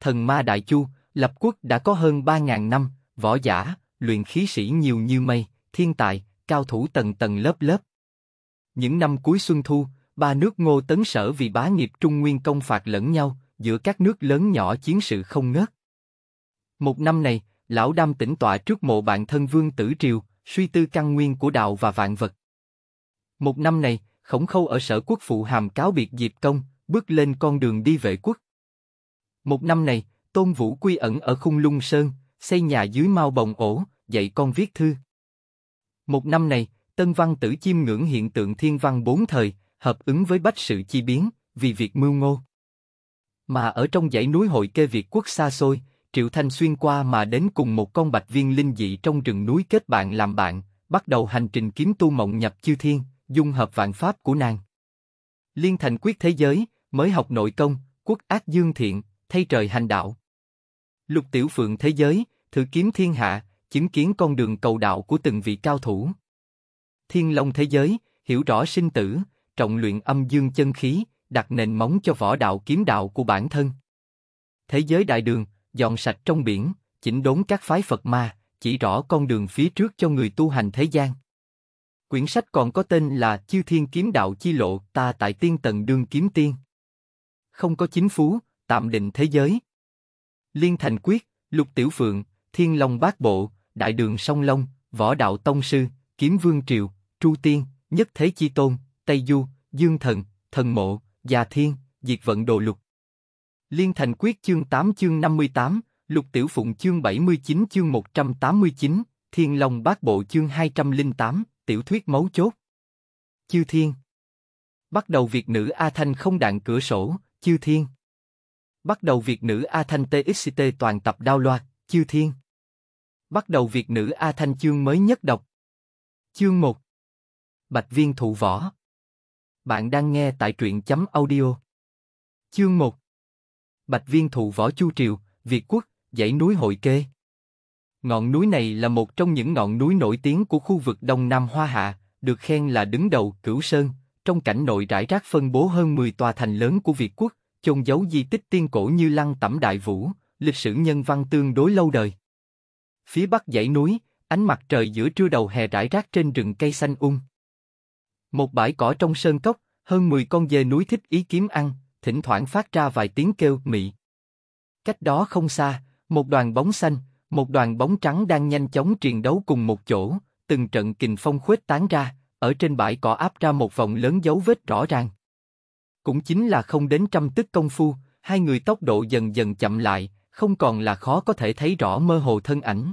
thần ma đại chu, lập quốc đã có hơn 3.000 năm, võ giả, luyện khí sĩ nhiều như mây, thiên tài, cao thủ tầng tầng lớp lớp. Những năm cuối xuân thu, ba nước ngô tấn sở vì bá nghiệp trung nguyên công phạt lẫn nhau, giữa các nước lớn nhỏ chiến sự không ngớt. Một năm này, lão đam tĩnh tọa trước mộ bạn thân vương tử triều, suy tư căn nguyên của đạo và vạn vật. Một năm này, khổng khâu ở sở quốc phụ hàm cáo biệt diệp công, bước lên con đường đi vệ quốc. Một năm này, Tôn Vũ quy ẩn ở khung lung sơn, xây nhà dưới mao bồng ổ, dạy con viết thư. Một năm này, Tân Văn Tử chiêm ngưỡng hiện tượng thiên văn bốn thời, hợp ứng với bách sự chi biến, vì việc mưu ngô. Mà ở trong dãy núi hội kê Việt quốc xa xôi, Triệu Thanh xuyên qua mà đến cùng một con bạch viên linh dị trong rừng núi kết bạn làm bạn, bắt đầu hành trình kiếm tu mộng nhập chư thiên, dung hợp vạn pháp của nàng. Liên thành quyết thế giới, mới học nội công, quốc ác dương thiện, thay trời hành đạo. Lục Tiểu Phượng thế giới, thử kiếm thiên hạ, chứng kiến con đường cầu đạo của từng vị cao thủ. Thiên Long thế giới, hiểu rõ sinh tử, trọng luyện âm dương chân khí, đặt nền móng cho võ đạo kiếm đạo của bản thân. Thế giới đại đường, dọn sạch trong biển, chỉnh đốn các phái Phật ma, chỉ rõ con đường phía trước cho người tu hành thế gian. Quyển sách còn có tên là Chư Thiên Kiếm Đạo Chi Lộ, ta tại tiên tần đương kiếm tiên. Không có chính phú, tạm định thế giới. Liên Thành Quyết, Lục Tiểu Phượng, Thiên Long Bát Bộ, Đại Đường Song Long, Võ Đạo Tông Sư, Kiếm Vương Triều, Tru Tiên, Nhất Thế Chi Tôn, Tây Du, Dương Thần, Thần Mộ, Già Thiên, Diệt Vận Đồ Lục. Liên Thành Quyết chương 8 chương 58, Lục Tiểu Phụng chương 79 chương 189, Thiên Long Bát Bộ chương 208, Tiểu Thuyết Mấu Chốt. Chư Thiên Bắt đầu việc nữ A Thanh không đạn cửa sổ, Chư Thiên Bắt đầu Việt nữ A Thanh TXT toàn tập đao loạt, chiêu thiên. Bắt đầu Việt nữ A Thanh chương mới nhất đọc. Chương 1 Bạch viên thụ võ Bạn đang nghe tại truyện chấm audio. Chương 1 Bạch viên thụ võ chu triều, Việt quốc, dãy núi hội kê. Ngọn núi này là một trong những ngọn núi nổi tiếng của khu vực Đông Nam Hoa Hạ, được khen là đứng đầu Cửu Sơn, trong cảnh nội rải rác phân bố hơn 10 tòa thành lớn của Việt quốc, chôn giấu di tích tiên cổ như lăng tẩm đại vũ, lịch sử nhân văn tương đối lâu đời. Phía bắc dãy núi, ánh mặt trời giữa trưa đầu hè rải rác trên rừng cây xanh um. Một bãi cỏ trong sơn cốc, hơn 10 con dê núi thích ý kiếm ăn, thỉnh thoảng phát ra vài tiếng kêu mị. Cách đó không xa, một đoàn bóng xanh, một đoàn bóng trắng đang nhanh chóng triền đấu cùng một chỗ, từng trận kình phong khuếch tán ra, ở trên bãi cỏ áp ra một vòng lớn dấu vết rõ ràng. Cũng chính là không đến trăm tức công phu, hai người tốc độ dần dần chậm lại, không còn là khó có thể thấy rõ mơ hồ thân ảnh.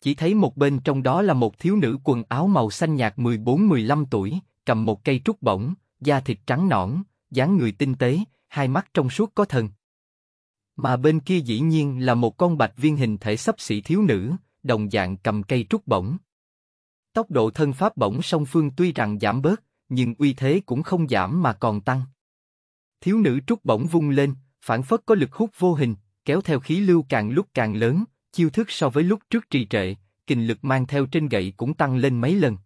Chỉ thấy một bên trong đó là một thiếu nữ quần áo màu xanh nhạt 14-15 tuổi, cầm một cây trúc bổng, da thịt trắng nõn, dáng người tinh tế, hai mắt trong suốt có thần. Mà bên kia dĩ nhiên là một con bạch viên hình thể sấp xỉ thiếu nữ, đồng dạng cầm cây trúc bổng. Tốc độ thân pháp bổng song phương tuy rằng giảm bớt, nhưng uy thế cũng không giảm mà còn tăng. Thiếu nữ trúc bỗng vung lên, phản phất có lực hút vô hình, kéo theo khí lưu càng lúc càng lớn, chiêu thức so với lúc trước trì trệ, kình lực mang theo trên gậy cũng tăng lên mấy lần.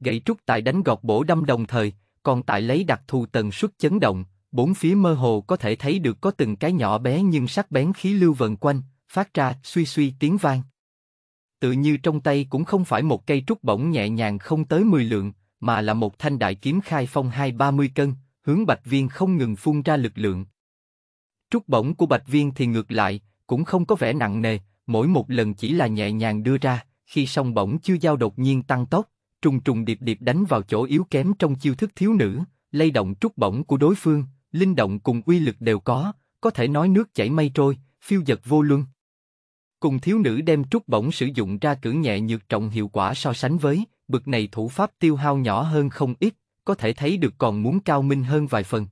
Gậy trúc tại đánh gọt bổ đâm đồng thời, còn tại lấy đặc thù tần suất chấn động, bốn phía mơ hồ có thể thấy được có từng cái nhỏ bé nhưng sắc bén khí lưu vần quanh, phát ra suy suy tiếng vang. Tự như trong tay cũng không phải một cây trúc bổng nhẹ nhàng không tới 10 lượng, mà là một thanh đại kiếm khai phong hai ba mươi cân, hướng Bạch Viên không ngừng phun ra lực lượng. Trúc bổng của Bạch Viên thì ngược lại, cũng không có vẻ nặng nề, mỗi một lần chỉ là nhẹ nhàng đưa ra, khi song bổng chưa giao đột nhiên tăng tốc, trùng trùng điệp điệp đánh vào chỗ yếu kém trong chiêu thức thiếu nữ, lay động trúc bổng của đối phương, linh động cùng uy lực đều có, có thể nói nước chảy mây trôi, phiêu dật vô luân. Cùng thiếu nữ đem trúc bổng sử dụng ra cử nhẹ nhược trọng hiệu quả so sánh với, bực này thủ pháp tiêu hao nhỏ hơn không ít, có thể thấy được còn muốn cao minh hơn vài phần.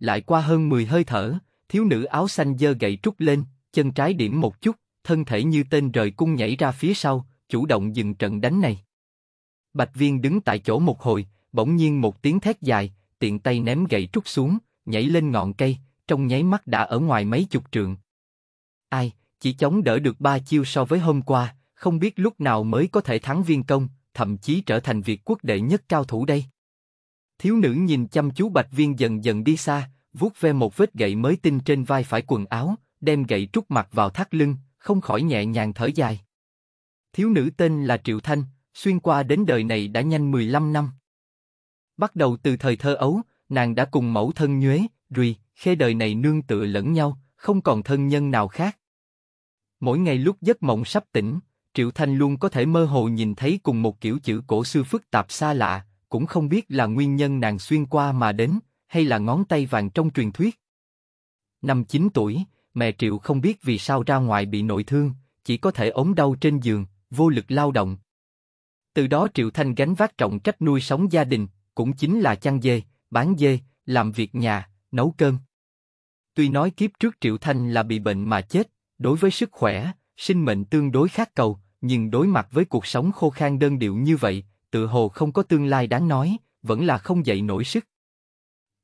Lại qua hơn 10 hơi thở, thiếu nữ áo xanh dơ gậy trúc lên, chân trái điểm một chút, thân thể như tên rời cung nhảy ra phía sau, chủ động dừng trận đánh này. Bạch Viên đứng tại chỗ một hồi, bỗng nhiên một tiếng thét dài, tiện tay ném gậy trúc xuống, nhảy lên ngọn cây, trong nháy mắt đã ở ngoài mấy chục trượng. Ai, chỉ chống đỡ được ba chiêu so với hôm qua, không biết lúc nào mới có thể thắng viên công, thậm chí trở thành việc quốc đệ nhất cao thủ đây. Thiếu nữ nhìn chăm chú Bạch Viên dần dần đi xa, vuốt ve một vết gậy mới tinh trên vai phải quần áo, đem gậy trút mặt vào thắt lưng, không khỏi nhẹ nhàng thở dài. Thiếu nữ tên là Triệu Thanh, xuyên qua đến đời này đã nhanh 15 năm. Bắt đầu từ thời thơ ấu, nàng đã cùng mẫu thân nhuế, rùi, khê đời này nương tựa lẫn nhau, không còn thân nhân nào khác. Mỗi ngày lúc giấc mộng sắp tỉnh, Triệu Thanh luôn có thể mơ hồ nhìn thấy cùng một kiểu chữ cổ xưa phức tạp xa lạ, cũng không biết là nguyên nhân nàng xuyên qua mà đến, hay là ngón tay vàng trong truyền thuyết. Năm 9 tuổi, mẹ Triệu không biết vì sao ra ngoài bị nội thương, chỉ có thể ốm đau trên giường, vô lực lao động. Từ đó Triệu Thanh gánh vác trọng trách nuôi sống gia đình, cũng chính là chăn dê, bán dê, làm việc nhà, nấu cơm. Tuy nói kiếp trước Triệu Thanh là bị bệnh mà chết, đối với sức khỏe, sinh mệnh tương đối khác cầu, nhưng đối mặt với cuộc sống khô khan đơn điệu như vậy, tự hồ không có tương lai đáng nói, vẫn là không dậy nổi sức.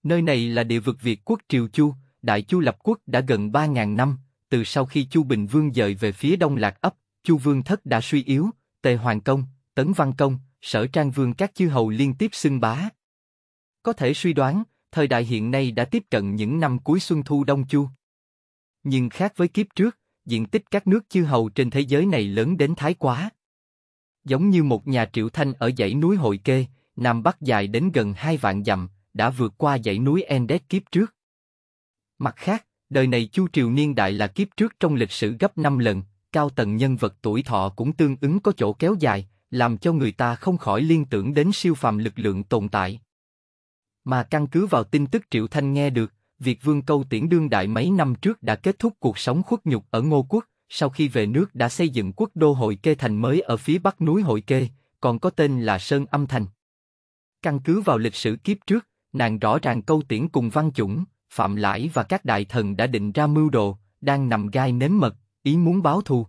Nơi này là địa vực Việt quốc Triều Chu, Đại Chu lập quốc đã gần 3.000 năm, từ sau khi Chu Bình Vương dời về phía đông lạc ấp, Chu Vương Thất đã suy yếu, Tề Hoàng Công, Tấn Văn Công, Sở Trang Vương các chư hầu liên tiếp xưng bá. Có thể suy đoán, thời đại hiện nay đã tiếp cận những năm cuối Xuân Thu Đông Chu. Nhưng khác với kiếp trước, diện tích các nước chư hầu trên thế giới này lớn đến thái quá. Giống như một nhà triệu thanh ở dãy núi Hội Kê, Nam Bắc dài đến gần hai vạn dặm, đã vượt qua dãy núi Endes kiếp trước. Mặt khác, đời này Chu Triều niên đại là kiếp trước trong lịch sử gấp 5 lần, cao tầng nhân vật tuổi thọ cũng tương ứng có chỗ kéo dài, làm cho người ta không khỏi liên tưởng đến siêu phàm lực lượng tồn tại. Mà căn cứ vào tin tức Triệu Thanh nghe được, Việt Vương Câu Tiễn đương đại mấy năm trước đã kết thúc cuộc sống khuất nhục ở Ngô Quốc, sau khi về nước đã xây dựng quốc đô hội kê thành mới ở phía bắc núi hội kê, còn có tên là Sơn Âm Thành. Căn cứ vào lịch sử kiếp trước, nàng rõ ràng Câu Tiễn cùng Văn Chủng, Phạm Lãi và các đại thần đã định ra mưu đồ, đang nằm gai nếm mật, ý muốn báo thù.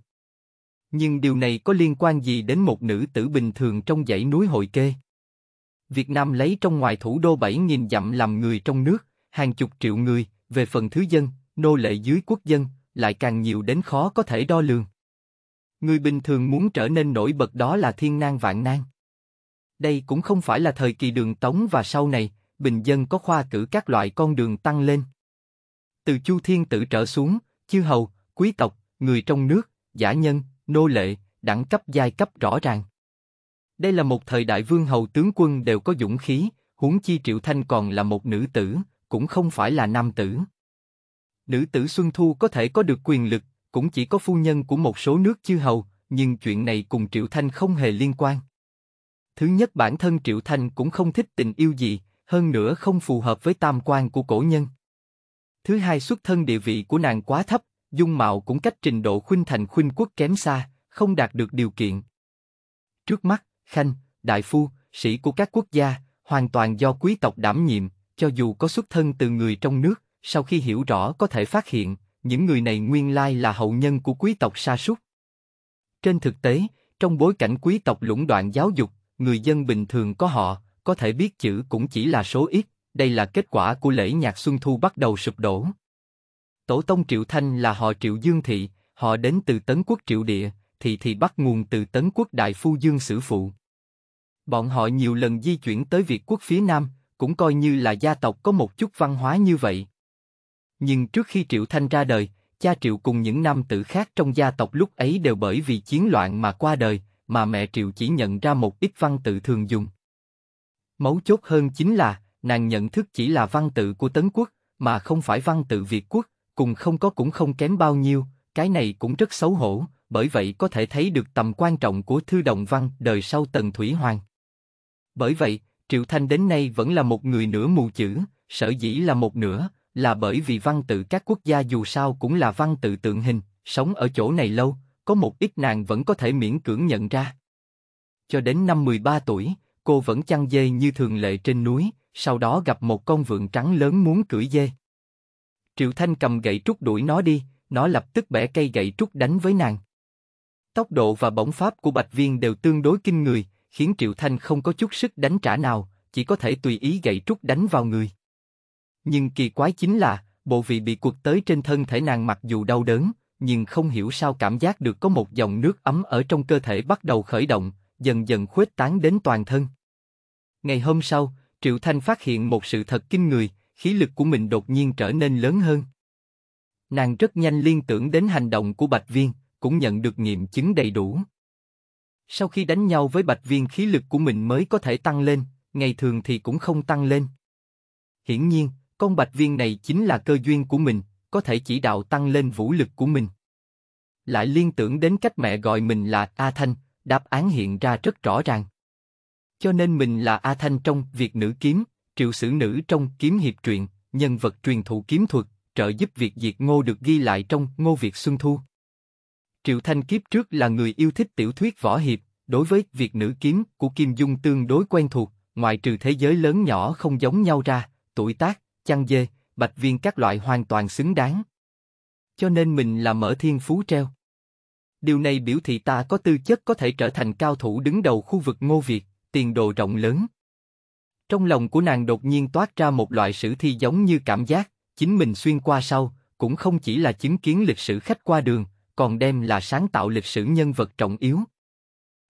Nhưng điều này có liên quan gì đến một nữ tử bình thường trong dãy núi hội kê? Việt Nam lấy trong ngoài thủ đô 7.000 dặm làm người trong nước, hàng chục triệu người, về phần thứ dân, nô lệ dưới quốc dân, lại càng nhiều đến khó có thể đo lường. Người bình thường muốn trở nên nổi bật đó là thiên nan vạn nan. Đây cũng không phải là thời kỳ đường Tống và sau này, bình dân có khoa cử các loại con đường tăng lên. Từ Chu Thiên Tử trở xuống, chư hầu, quý tộc, người trong nước, giả nhân, nô lệ, đẳng cấp giai cấp rõ ràng. Đây là một thời đại vương hầu tướng quân đều có dũng khí, huống chi Triệu Thanh còn là một nữ tử, cũng không phải là nam tử. Nữ tử Xuân Thu có thể có được quyền lực, cũng chỉ có phu nhân của một số nước chư hầu, nhưng chuyện này cùng Triệu Thanh không hề liên quan. Thứ nhất bản thân Triệu Thanh cũng không thích tình yêu gì, hơn nữa không phù hợp với tam quan của cổ nhân. Thứ hai xuất thân địa vị của nàng quá thấp, dung mạo cũng cách trình độ khuynh thành khuynh quốc kém xa, không đạt được điều kiện. Trước mắt, Khanh, Đại Phu, sĩ của các quốc gia, hoàn toàn do quý tộc đảm nhiệm, cho dù có xuất thân từ người trong nước, sau khi hiểu rõ có thể phát hiện, những người này nguyên lai là hậu nhân của quý tộc sa súc. Trên thực tế, trong bối cảnh quý tộc lũng đoạn giáo dục, người dân bình thường có họ, có thể biết chữ cũng chỉ là số ít, đây là kết quả của lễ nhạc Xuân Thu bắt đầu sụp đổ. Tổ tông Triệu Thanh là họ Triệu Dương Thị, họ đến từ Tấn Quốc Triệu Địa, Thị thì bắt nguồn từ Tấn Quốc Đại Phu Dương Sử Phụ. Bọn họ nhiều lần di chuyển tới Việt Quốc phía Nam, cũng coi như là gia tộc có một chút văn hóa như vậy. Nhưng trước khi Triệu Thanh ra đời, cha Triệu cùng những nam tử khác trong gia tộc lúc ấy đều bởi vì chiến loạn mà qua đời, mà mẹ Triệu chỉ nhận ra một ít văn tự thường dùng. Mấu chốt hơn chính là, nàng nhận thức chỉ là văn tự của Tấn Quốc, mà không phải văn tự Việt Quốc, cùng không có cũng không kém bao nhiêu, cái này cũng rất xấu hổ, bởi vậy có thể thấy được tầm quan trọng của thư đồng văn đời sau Tần Thủy Hoàng. Bởi vậy, Triệu Thanh đến nay vẫn là một người nửa mù chữ, sở dĩ là một nửa, là bởi vì văn tự các quốc gia dù sao cũng là văn tự tượng hình, sống ở chỗ này lâu, có một ít nàng vẫn có thể miễn cưỡng nhận ra. Cho đến năm 13 tuổi, cô vẫn chăn dê như thường lệ trên núi, sau đó gặp một con vượn trắng lớn muốn cưỡi dê. Triệu Thanh cầm gậy trúc đuổi nó đi, nó lập tức bẻ cây gậy trúc đánh với nàng. Tốc độ và bổng pháp của Bạch Viên đều tương đối kinh người, khiến Triệu Thanh không có chút sức đánh trả nào, chỉ có thể tùy ý gậy trúc đánh vào người. Nhưng kỳ quái chính là, bộ vị bị cuột tới trên thân thể nàng mặc dù đau đớn, nhưng không hiểu sao cảm giác được có một dòng nước ấm ở trong cơ thể bắt đầu khởi động, dần dần khuếch tán đến toàn thân. Ngày hôm sau, Triệu Thanh phát hiện một sự thật kinh người, khí lực của mình đột nhiên trở nên lớn hơn. Nàng rất nhanh liên tưởng đến hành động của Bạch Viên, cũng nhận được nghiệm chứng đầy đủ. Sau khi đánh nhau với bạch viên khí lực của mình mới có thể tăng lên, ngày thường thì cũng không tăng lên. Hiển nhiên, con bạch viên này chính là cơ duyên của mình, có thể chỉ đạo tăng lên vũ lực của mình. Lại liên tưởng đến cách mẹ gọi mình là A Thanh, đáp án hiện ra rất rõ ràng. Cho nên mình là A Thanh trong việc nữ kiếm, triệu sử nữ trong kiếm hiệp truyện, nhân vật truyền thụ kiếm thuật, trợ giúp việc diệt ngô được ghi lại trong Ngô Việt Xuân Thu. Triệu Thanh kiếp trước là người yêu thích tiểu thuyết võ hiệp, đối với việc nữ kiếm của Kim Dung tương đối quen thuộc, Ngoài trừ thế giới lớn nhỏ không giống nhau ra, tuổi tác, chăn dê, bạch viên các loại hoàn toàn xứng đáng. Cho nên mình là mở thiên phú treo. Điều này biểu thị ta có tư chất có thể trở thành cao thủ đứng đầu khu vực ngô Việt, tiền đồ rộng lớn. Trong lòng của nàng đột nhiên toát ra một loại sử thi giống như cảm giác, chính mình xuyên qua sau, cũng không chỉ là chứng kiến lịch sử khách qua đường, còn đem là sáng tạo lịch sử nhân vật trọng yếu.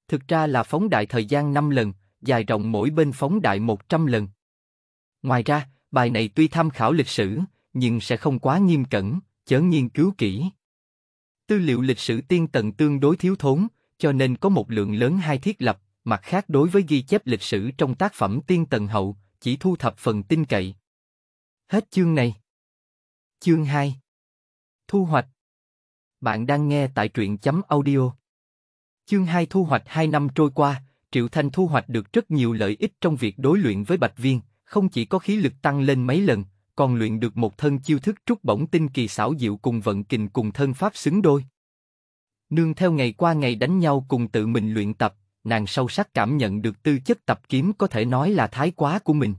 Thực ra là phóng đại thời gian 5 lần, dài rộng mỗi bên phóng đại 100 lần. Ngoài ra, bài này tuy tham khảo lịch sử, nhưng sẽ không quá nghiêm cẩn, chớ nghiên cứu kỹ. Tư liệu lịch sử tiên tần tương đối thiếu thốn, cho nên có một lượng lớn hai thiết lập, mặt khác đối với ghi chép lịch sử trong tác phẩm tiên tần hậu, chỉ thu thập phần tin cậy. Hết chương này. Chương 2 Thu hoạch bạn đang nghe tại truyện chấm audio. Chương 2 thu hoạch 2 năm trôi qua, Triệu Thanh thu hoạch được rất nhiều lợi ích trong việc đối luyện với Bạch Viên, không chỉ có khí lực tăng lên mấy lần, còn luyện được một thân chiêu thức trúc bổng tinh kỳ xảo diệu cùng vận kình cùng thân pháp xứng đôi. Nương theo ngày qua ngày đánh nhau cùng tự mình luyện tập, nàng sâu sắc cảm nhận được tư chất tập kiếm có thể nói là thái quá của mình.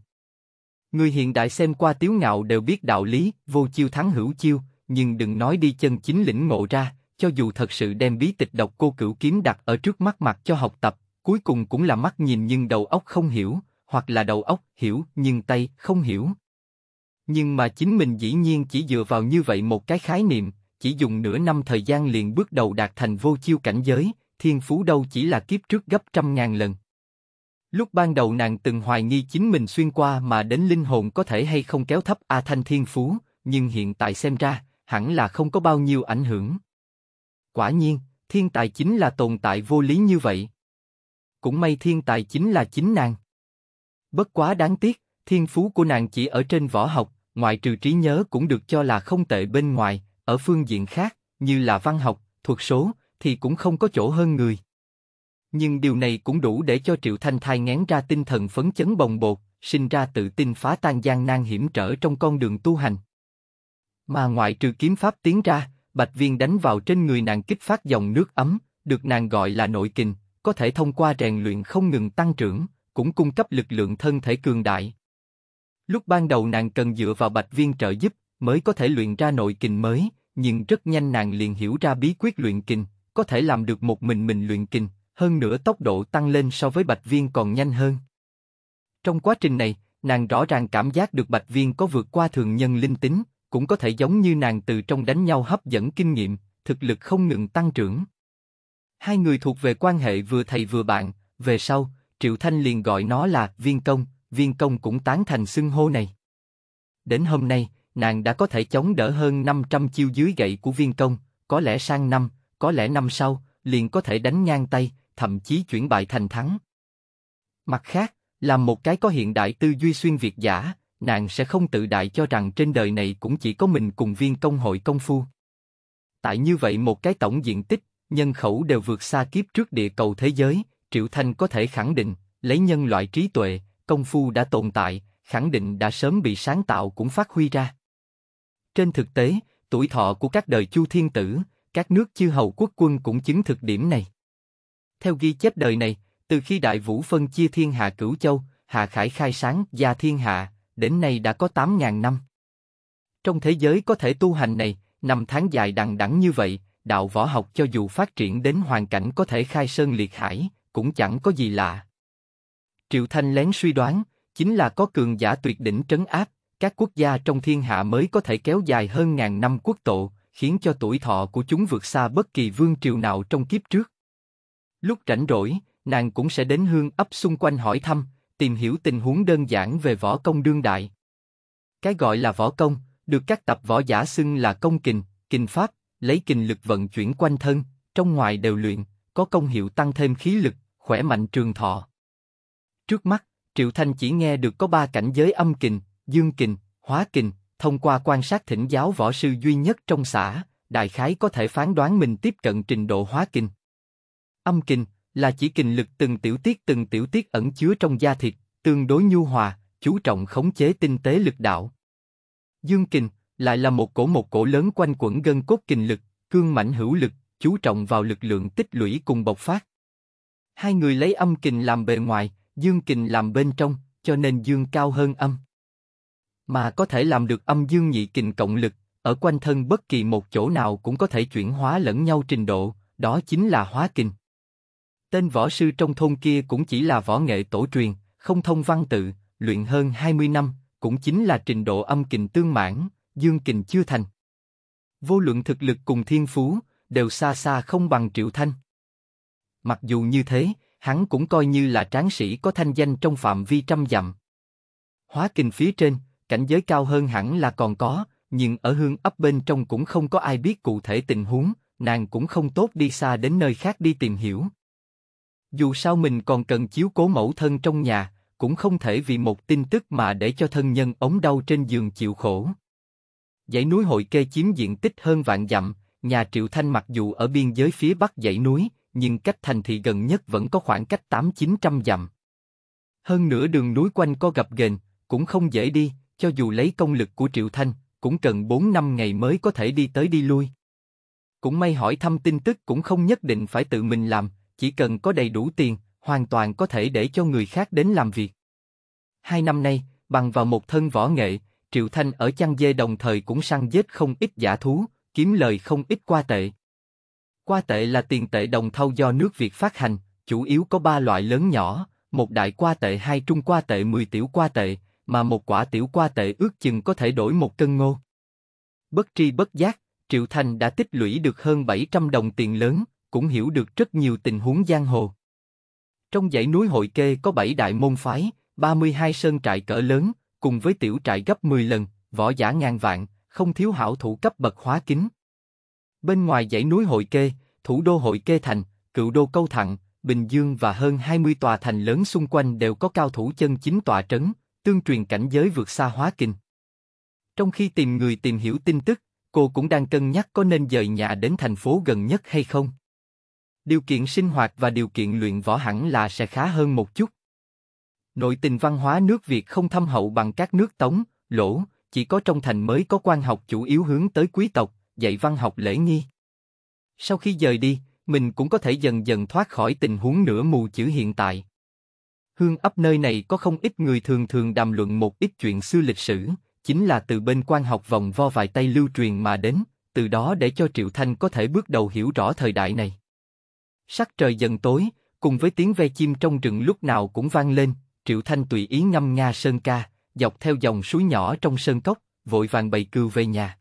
Người hiện đại xem qua tiếu ngạo đều biết đạo lý, vô chiêu thắng hữu chiêu, nhưng đừng nói đi chân chính lĩnh ngộ ra, cho dù thật sự đem bí tịch độc cô cửu kiếm đặt ở trước mắt mặt cho học tập, cuối cùng cũng là mắt nhìn nhưng đầu óc không hiểu, hoặc là đầu óc hiểu nhưng tay không hiểu. Nhưng mà chính mình dĩ nhiên chỉ dựa vào như vậy một cái khái niệm, chỉ dùng nửa năm thời gian liền bước đầu đạt thành vô chiêu cảnh giới, thiên phú đâu chỉ là kiếp trước gấp trăm ngàn lần. Lúc ban đầu nàng từng hoài nghi chính mình xuyên qua mà đến linh hồn có thể hay không kéo thấp A Thanh thiên phú, nhưng hiện tại xem ra, hẳn là không có bao nhiêu ảnh hưởng. Quả nhiên, thiên tài chính là tồn tại vô lý như vậy. Cũng may thiên tài chính là chính nàng. Bất quá đáng tiếc, thiên phú của nàng chỉ ở trên võ học, ngoại trừ trí nhớ cũng được cho là không tệ bên ngoài, ở phương diện khác, như là văn học, thuật số, thì cũng không có chỗ hơn người. Nhưng điều này cũng đủ để cho Triệu Thanh thai ngán ra tinh thần phấn chấn bồng bột, sinh ra tự tin phá tan gian nan hiểm trở trong con đường tu hành. Mà ngoại trừ kiếm pháp tiến ra, Bạch Viên đánh vào trên người nàng kích phát dòng nước ấm, được nàng gọi là nội kình, có thể thông qua rèn luyện không ngừng tăng trưởng, cũng cung cấp lực lượng thân thể cường đại. Lúc ban đầu nàng cần dựa vào Bạch Viên trợ giúp mới có thể luyện ra nội kình mới, nhưng rất nhanh nàng liền hiểu ra bí quyết luyện kình, có thể làm được một mình mình luyện kình, hơn nữa tốc độ tăng lên so với Bạch Viên còn nhanh hơn. Trong quá trình này, nàng rõ ràng cảm giác được Bạch Viên có vượt qua thường nhân linh tính, cũng có thể giống như nàng từ trong đánh nhau hấp dẫn kinh nghiệm, thực lực không ngừng tăng trưởng. Hai người thuộc về quan hệ vừa thầy vừa bạn, về sau, Triệu Thanh liền gọi nó là viên công, viên công cũng tán thành xưng hô này. Đến hôm nay, nàng đã có thể chống đỡ hơn 500 chiêu dưới gậy của viên công, có lẽ sang năm, có lẽ năm sau, liền có thể đánh ngang tay, thậm chí chuyển bại thành thắng. Mặt khác, làm một cái có hiện đại tư duy xuyên Việt giả, nàng sẽ không tự đại cho rằng trên đời này cũng chỉ có mình cùng viên công hội công phu. Tại như vậy một cái tổng diện tích, nhân khẩu đều vượt xa kiếp trước địa cầu thế giới, Triệu Thanh có thể khẳng định, lấy nhân loại trí tuệ, công phu đã tồn tại, khẳng định đã sớm bị sáng tạo cũng phát huy ra. Trên thực tế, tuổi thọ của các đời Chu Thiên Tử, các nước chư hầu quốc quân cũng chứng thực điểm này. Theo ghi chép đời này, từ khi Đại Vũ phân chia thiên hạ cửu châu, hà Khải khai sáng gia thiên hạ, đến nay đã có 8.000 năm. Trong thế giới có thể tu hành này, năm tháng dài đằng đẵng như vậy, đạo võ học cho dù phát triển đến hoàn cảnh có thể khai sơn liệt hải, cũng chẳng có gì lạ. Triệu Thanh lén suy đoán, chính là có cường giả tuyệt đỉnh trấn áp, các quốc gia trong thiên hạ mới có thể kéo dài hơn ngàn năm quốc tộ, khiến cho tuổi thọ của chúng vượt xa bất kỳ vương triều nào trong kiếp trước. Lúc rảnh rỗi, nàng cũng sẽ đến hương ấp xung quanh hỏi thăm, tìm hiểu tình huống đơn giản về võ công đương đại. Cái gọi là võ công, được các tập võ giả xưng là công kình, kình pháp, lấy kình lực vận chuyển quanh thân, trong ngoài đều luyện, có công hiệu tăng thêm khí lực, khỏe mạnh trường thọ. Trước mắt, Triệu Thanh chỉ nghe được có ba cảnh giới âm kình, dương kình, hóa kình, thông qua quan sát thỉnh giáo võ sư duy nhất trong xã, đại khái có thể phán đoán mình tiếp cận trình độ hóa kình. Âm kình, là chỉ kình lực từng tiểu tiết từng tiểu tiết ẩn chứa trong da thịt, tương đối nhu hòa, chú trọng khống chế tinh tế lực đạo. Dương kình lại là một cổ một cổ lớn quanh quẩn gân cốt kình lực, cương mạnh hữu lực, chú trọng vào lực lượng tích lũy cùng bộc phát. Hai người lấy âm kình làm bề ngoài, dương kình làm bên trong, cho nên dương cao hơn âm. Mà có thể làm được âm dương nhị kình cộng lực, ở quanh thân bất kỳ một chỗ nào cũng có thể chuyển hóa lẫn nhau trình độ, đó chính là hóa kình. Tên võ sư trong thôn kia cũng chỉ là võ nghệ tổ truyền, không thông văn tự, luyện hơn 20 năm, cũng chính là trình độ âm kình tương mãn, dương kình chưa thành. Vô luận thực lực cùng thiên phú, đều xa xa không bằng Triệu Thanh. Mặc dù như thế, hắn cũng coi như là tráng sĩ có thanh danh trong phạm vi trăm dặm. Hóa kình phía trên, cảnh giới cao hơn hẳn là còn có, nhưng ở hương ấp bên trong cũng không có ai biết cụ thể tình huống, nàng cũng không tốt đi xa đến nơi khác đi tìm hiểu. Dù sao mình còn cần chiếu cố mẫu thân trong nhà, cũng không thể vì một tin tức mà để cho thân nhân ống đau trên giường chịu khổ. Dãy núi hội kê chiếm diện tích hơn vạn dặm, nhà Triệu Thanh mặc dù ở biên giới phía bắc dãy núi, nhưng cách thành thị gần nhất vẫn có khoảng cách 8-900 dặm. Hơn nữa đường núi quanh có gập ghềnh, cũng không dễ đi, cho dù lấy công lực của Triệu Thanh, cũng cần 4 năm ngày mới có thể đi tới đi lui. Cũng may hỏi thăm tin tức cũng không nhất định phải tự mình làm, chỉ cần có đầy đủ tiền, hoàn toàn có thể để cho người khác đến làm việc. Hai năm nay, bằng vào một thân võ nghệ, Triệu Thanh ở chăn dê đồng thời cũng săn giết không ít giả thú, kiếm lời không ít qua tệ. Qua tệ là tiền tệ đồng thau do nước Việt phát hành, chủ yếu có ba loại lớn nhỏ, một đại qua tệ hai trung qua tệ mười tiểu qua tệ, mà một quả tiểu qua tệ ước chừng có thể đổi một cân ngô. Bất tri bất giác, Triệu Thanh đã tích lũy được hơn 700 đồng tiền lớn, cũng hiểu được rất nhiều tình huống giang hồ. Trong dãy núi hội kê có 7 đại môn phái, 32 sơn trại cỡ lớn, cùng với tiểu trại gấp 10 lần, võ giả ngàn vạn, không thiếu hảo thủ cấp bậc hóa kính. Bên ngoài dãy núi hội kê, thủ đô hội kê thành, cựu đô câu thặng, Bình Dương và hơn 20 tòa thành lớn xung quanh đều có cao thủ chân chính tòa trấn, tương truyền cảnh giới vượt xa hóa kinh. Trong khi tìm người tìm hiểu tin tức, cô cũng đang cân nhắc có nên dời nhà đến thành phố gần nhất hay không điều kiện sinh hoạt và điều kiện luyện võ hẳn là sẽ khá hơn một chút. Nội tình văn hóa nước Việt không thâm hậu bằng các nước Tống, Lỗ, chỉ có trong thành mới có quan học chủ yếu hướng tới quý tộc, dạy văn học lễ nghi. Sau khi rời đi, mình cũng có thể dần dần thoát khỏi tình huống nửa mù chữ hiện tại. Hương ấp nơi này có không ít người thường thường đàm luận một ít chuyện xưa lịch sử, chính là từ bên quan học vòng vo vài tay lưu truyền mà đến, từ đó để cho Triệu Thanh có thể bước đầu hiểu rõ thời đại này. Sắc trời dần tối, cùng với tiếng ve chim trong rừng lúc nào cũng vang lên, Triệu Thanh tùy ý ngâm nga sơn ca, dọc theo dòng suối nhỏ trong sơn cốc, vội vàng bày cừu về nhà.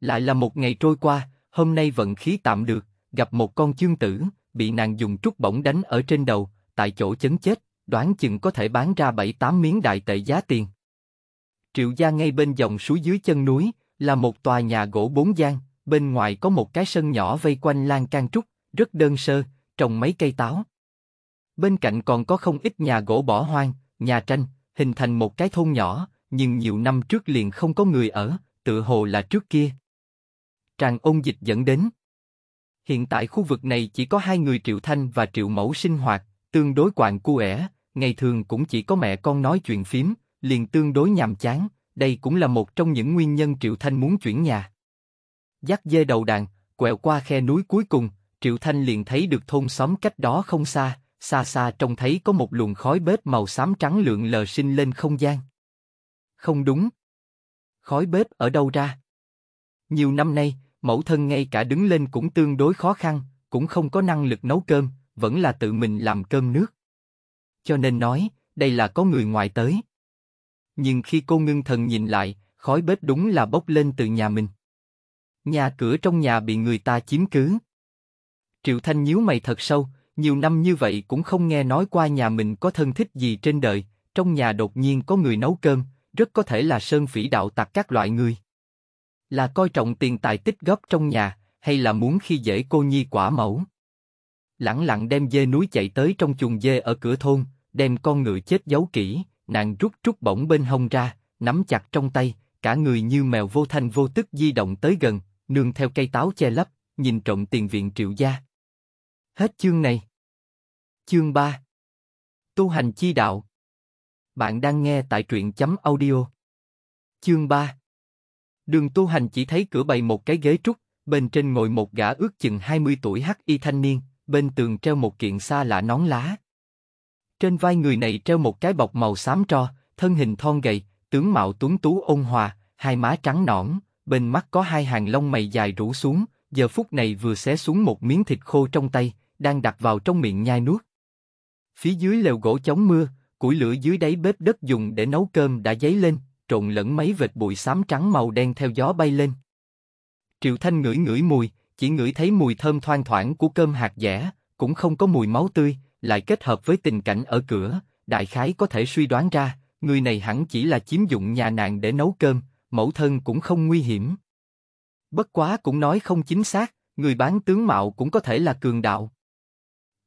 Lại là một ngày trôi qua, hôm nay vận khí tạm được, gặp một con chương tử, bị nàng dùng trúc bổng đánh ở trên đầu, tại chỗ chấn chết, đoán chừng có thể bán ra bảy tám miếng đại tệ giá tiền. Triệu gia ngay bên dòng suối dưới chân núi, là một tòa nhà gỗ bốn gian, bên ngoài có một cái sân nhỏ vây quanh lan can trúc, rất đơn sơ, trồng mấy cây táo. Bên cạnh còn có không ít nhà gỗ bỏ hoang, nhà tranh, hình thành một cái thôn nhỏ, nhưng nhiều năm trước liền không có người ở, tựa hồ là trước kia. tràng ôn dịch dẫn đến. Hiện tại khu vực này chỉ có hai người Triệu Thanh và Triệu Mẫu sinh hoạt, tương đối quạng cu ẻ, ngày thường cũng chỉ có mẹ con nói chuyện phím, liền tương đối nhàm chán, đây cũng là một trong những nguyên nhân Triệu Thanh muốn chuyển nhà. Dắt dê đầu đàn, quẹo qua khe núi cuối cùng, Triệu Thanh liền thấy được thôn xóm cách đó không xa, xa xa trông thấy có một luồng khói bếp màu xám trắng lượn lờ sinh lên không gian. Không đúng. Khói bếp ở đâu ra? Nhiều năm nay, mẫu thân ngay cả đứng lên cũng tương đối khó khăn, cũng không có năng lực nấu cơm, vẫn là tự mình làm cơm nước. Cho nên nói, đây là có người ngoài tới. Nhưng khi cô ngưng thần nhìn lại, khói bếp đúng là bốc lên từ nhà mình. Nhà cửa trong nhà bị người ta chiếm cứ, Triệu Thanh nhíu mày thật sâu, nhiều năm như vậy cũng không nghe nói qua nhà mình có thân thích gì trên đời, trong nhà đột nhiên có người nấu cơm, rất có thể là sơn phỉ đạo tặc các loại người. Là coi trọng tiền tài tích góp trong nhà, hay là muốn khi dễ cô nhi quả mẫu. Lặng lặng đem dê núi chạy tới trong chuồng dê ở cửa thôn, đem con ngựa chết giấu kỹ, nàng rút trút bổng bên hông ra, nắm chặt trong tay, cả người như mèo vô thanh vô tức di động tới gần, nương theo cây táo che lấp, nhìn trộm tiền viện triệu gia. Hết chương này. Chương 3 Tu hành chi đạo Bạn đang nghe tại truyện chấm audio. Chương 3 Đường tu hành chỉ thấy cửa bày một cái ghế trúc, bên trên ngồi một gã ước chừng 20 tuổi hắc y thanh niên, bên tường treo một kiện xa lạ nón lá. Trên vai người này treo một cái bọc màu xám tro, thân hình thon gầy, tướng mạo tuấn tú ôn hòa, hai má trắng nõn, bên mắt có hai hàng lông mày dài rủ xuống, giờ phút này vừa xé xuống một miếng thịt khô trong tay, đang đặt vào trong miệng nhai nuốt. Phía dưới lều gỗ chống mưa, củi lửa dưới đáy bếp đất dùng để nấu cơm đã dấy lên, trộn lẫn mấy vệt bụi xám trắng màu đen theo gió bay lên. Triệu Thanh ngửi ngửi mùi, chỉ ngửi thấy mùi thơm thoang thoảng của cơm hạt dẻ, cũng không có mùi máu tươi, lại kết hợp với tình cảnh ở cửa, đại khái có thể suy đoán ra, người này hẳn chỉ là chiếm dụng nhà nạn để nấu cơm, mẫu thân cũng không nguy hiểm. Bất quá cũng nói không chính xác, người bán tướng mạo cũng có thể là cường đạo,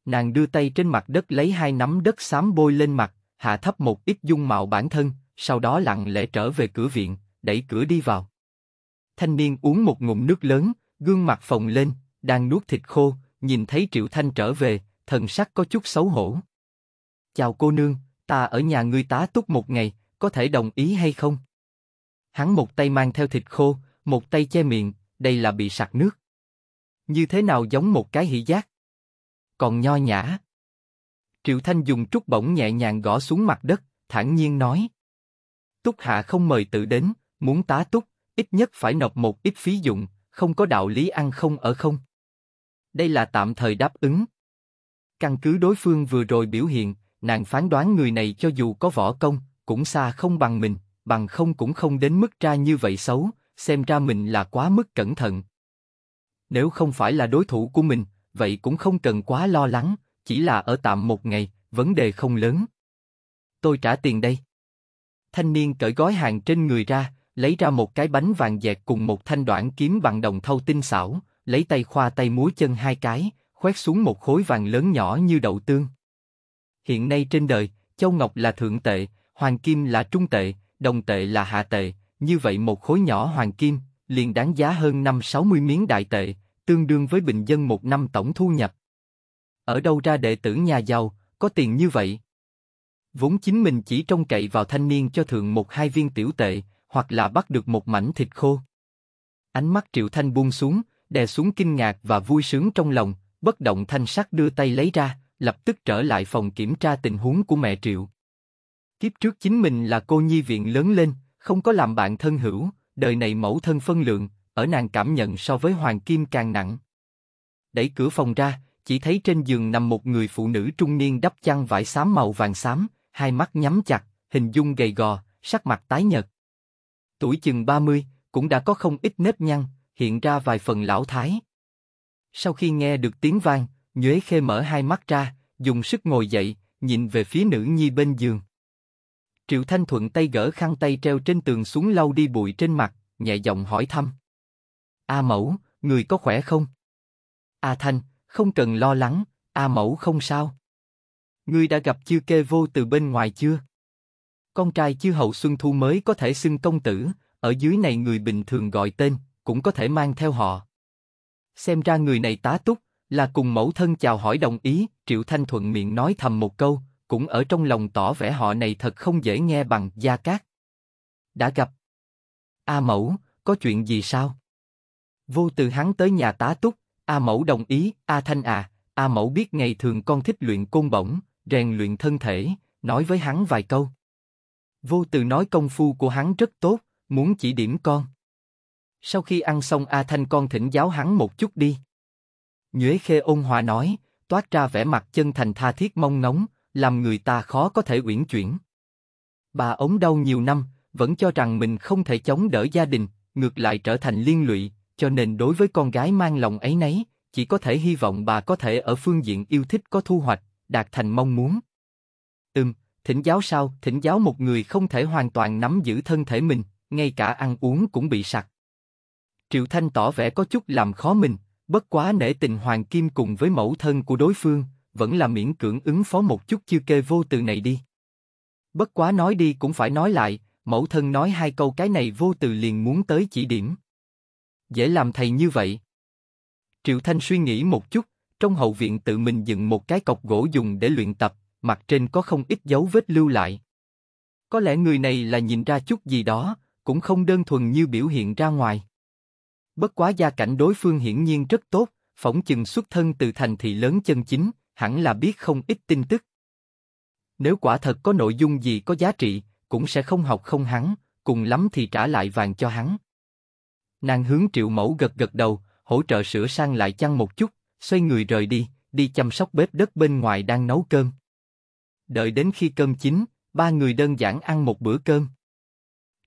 Nàng đưa tay trên mặt đất lấy hai nắm đất xám bôi lên mặt, hạ thấp một ít dung mạo bản thân, sau đó lặng lẽ trở về cửa viện, đẩy cửa đi vào. Thanh niên uống một ngụm nước lớn, gương mặt phồng lên, đang nuốt thịt khô, nhìn thấy Triệu Thanh trở về, thần sắc có chút xấu hổ. Chào cô nương, ta ở nhà ngươi tá túc một ngày, có thể đồng ý hay không? Hắn một tay mang theo thịt khô, một tay che miệng, đây là bị sặc nước. Như thế nào giống một cái hỉ giác? còn nho nhã. Triệu Thanh dùng trúc bổng nhẹ nhàng gõ xuống mặt đất, thản nhiên nói. Túc Hạ không mời tự đến, muốn tá túc, ít nhất phải nộp một ít phí dụng, không có đạo lý ăn không ở không. Đây là tạm thời đáp ứng. Căn cứ đối phương vừa rồi biểu hiện, nàng phán đoán người này cho dù có võ công, cũng xa không bằng mình, bằng không cũng không đến mức ra như vậy xấu, xem ra mình là quá mức cẩn thận. Nếu không phải là đối thủ của mình, vậy cũng không cần quá lo lắng, chỉ là ở tạm một ngày, vấn đề không lớn. Tôi trả tiền đây. Thanh niên cởi gói hàng trên người ra, lấy ra một cái bánh vàng dẹt cùng một thanh đoạn kiếm bằng đồng thau tinh xảo, lấy tay khoa tay múa chân hai cái, khoét xuống một khối vàng lớn nhỏ như đậu tương. Hiện nay trên đời, châu ngọc là thượng tệ, hoàng kim là trung tệ, đồng tệ là hạ tệ, như vậy một khối nhỏ hoàng kim liền đáng giá hơn 5-60 miếng đại tệ, tương đương với bình dân một năm tổng thu nhập. Ở đâu ra đệ tử nhà giàu, có tiền như vậy? Vốn chính mình chỉ trông cậy vào thanh niên cho thượng một hai viên tiểu tệ, hoặc là bắt được một mảnh thịt khô. Ánh mắt Triệu Thanh buông xuống, đè xuống kinh ngạc và vui sướng trong lòng, bất động thanh sắc đưa tay lấy ra, lập tức trở lại phòng kiểm tra tình huống của mẹ Triệu. Kiếp trước chính mình là cô nhi viện lớn lên, không có làm bạn thân hữu, đời này mẫu thân phân lượng, ở nàng cảm nhận so với hoàng kim càng nặng. Đẩy cửa phòng ra, chỉ thấy trên giường nằm một người phụ nữ trung niên đắp chăn vải xám màu vàng xám, hai mắt nhắm chặt, hình dung gầy gò, sắc mặt tái nhợt. Tuổi chừng 30, cũng đã có không ít nếp nhăn, hiện ra vài phần lão thái. Sau khi nghe được tiếng vang, Nhuế Khê mở hai mắt ra, dùng sức ngồi dậy, nhìn về phía nữ nhi bên giường. Triệu Thanh Thuận tay gỡ khăn tay treo trên tường xuống lau đi bụi trên mặt, nhẹ giọng hỏi thăm. A Mẫu, người có khỏe không? A Thanh, không cần lo lắng, A Mẫu không sao. Ngươi đã gặp chư kê vô từ bên ngoài chưa? Con trai chư hậu Xuân Thu mới có thể xưng công tử, ở dưới này người bình thường gọi tên, cũng có thể mang theo họ. Xem ra người này tá túc, là cùng mẫu thân chào hỏi đồng ý, Triệu Thanh thuận miệng nói thầm một câu, cũng ở trong lòng tỏ vẻ họ này thật không dễ nghe bằng Gia Cát. Đã gặp. A Mẫu, có chuyện gì sao? Vô từ hắn tới nhà tá túc, A Mẫu đồng ý, A Thanh à, A Mẫu biết ngày thường con thích luyện côn bổng, rèn luyện thân thể, nói với hắn vài câu. Vô từ nói công phu của hắn rất tốt, muốn chỉ điểm con. Sau khi ăn xong A Thanh con thỉnh giáo hắn một chút đi. Nhuế Khê ôn hòa nói, toát ra vẻ mặt chân thành tha thiết mong nóng, làm người ta khó có thể uyển chuyển. Bà ống đau nhiều năm, vẫn cho rằng mình không thể chống đỡ gia đình, ngược lại trở thành liên lụy, cho nên đối với con gái mang lòng ấy nấy, chỉ có thể hy vọng bà có thể ở phương diện yêu thích có thu hoạch, đạt thành mong muốn. Ừm, thỉnh giáo sao, thỉnh giáo một người không thể hoàn toàn nắm giữ thân thể mình, ngay cả ăn uống cũng bị sặc. Triệu Thanh tỏ vẻ có chút làm khó mình, bất quá nể tình Hoàng Kim cùng với mẫu thân của đối phương, vẫn là miễn cưỡng ứng phó một chút chưa kê vô từ này đi. Bất quá nói đi cũng phải nói lại, mẫu thân nói hai câu cái này vô từ liền muốn tới chỉ điểm dễ làm thầy như vậy. Triệu Thanh suy nghĩ một chút, trong hậu viện tự mình dựng một cái cọc gỗ dùng để luyện tập, mặt trên có không ít dấu vết lưu lại. Có lẽ người này là nhìn ra chút gì đó, cũng không đơn thuần như biểu hiện ra ngoài. Bất quá gia cảnh đối phương hiển nhiên rất tốt, phỏng chừng xuất thân từ thành thị lớn chân chính, hẳn là biết không ít tin tức. Nếu quả thật có nội dung gì có giá trị, cũng sẽ không học không hắn, cùng lắm thì trả lại vàng cho hắn. Nàng hướng triệu mẫu gật gật đầu, hỗ trợ sửa sang lại chăn một chút, xoay người rời đi, đi chăm sóc bếp đất bên ngoài đang nấu cơm. Đợi đến khi cơm chín, ba người đơn giản ăn một bữa cơm.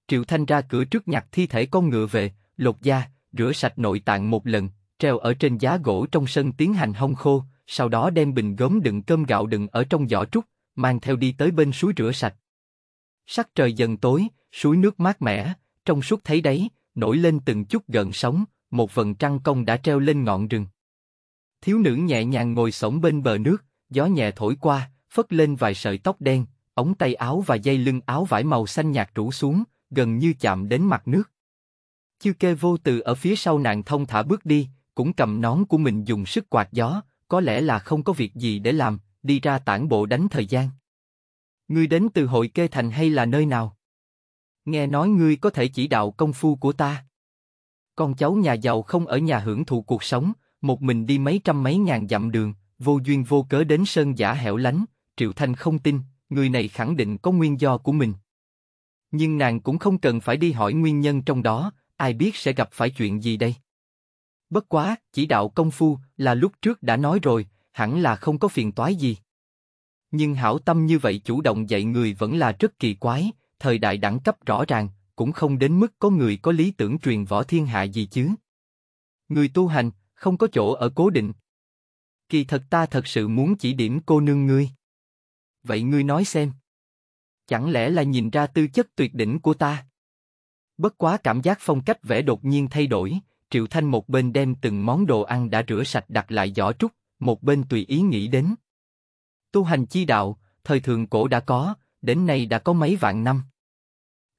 Triệu Thanh ra cửa trước nhặt thi thể con ngựa về, lột da, rửa sạch nội tạng một lần, treo ở trên giá gỗ trong sân tiến hành hong khô, sau đó đem bình gốm đựng cơm gạo đựng ở trong giỏ trúc, mang theo đi tới bên suối rửa sạch. Sắc trời dần tối, suối nước mát mẻ, trong suốt thấy đấy, nổi lên từng chút gần sóng, một vần trăng cong đã treo lên ngọn rừng. Thiếu nữ nhẹ nhàng ngồi sổng bên bờ nước, gió nhẹ thổi qua, phất lên vài sợi tóc đen, ống tay áo và dây lưng áo vải màu xanh nhạt rủ xuống, gần như chạm đến mặt nước. Chư kê vô từ ở phía sau nàng thông thả bước đi, cũng cầm nón của mình dùng sức quạt gió, có lẽ là không có việc gì để làm, đi ra tản bộ đánh thời gian. Ngươi đến từ hội kê thành hay là nơi nào? Nghe nói ngươi có thể chỉ đạo công phu của ta. Con cháu nhà giàu không ở nhà hưởng thụ cuộc sống, một mình đi mấy trăm mấy ngàn dặm đường, vô duyên vô cớ đến sơn giả hẻo lánh, Triệu Thanh không tin, người này khẳng định có nguyên do của mình. Nhưng nàng cũng không cần phải đi hỏi nguyên nhân trong đó, ai biết sẽ gặp phải chuyện gì đây. Bất quá, chỉ đạo công phu là lúc trước đã nói rồi, hẳn là không có phiền toái gì. Nhưng hảo tâm như vậy chủ động dạy người vẫn là rất kỳ quái, thời đại đẳng cấp rõ ràng, cũng không đến mức có người có lý tưởng truyền võ thiên hạ gì chứ. Người tu hành, không có chỗ ở cố định. Kỳ thật ta thật sự muốn chỉ điểm cô nương ngươi. Vậy ngươi nói xem. Chẳng lẽ là nhìn ra tư chất tuyệt đỉnh của ta? Bất quá cảm giác phong cách vẽ đột nhiên thay đổi, Triệu Thanh một bên đem từng món đồ ăn đã rửa sạch đặt lại giỏ trúc, một bên tùy ý nghĩ đến. Tu hành chi đạo, thời thường cổ đã có, đến nay đã có mấy vạn năm.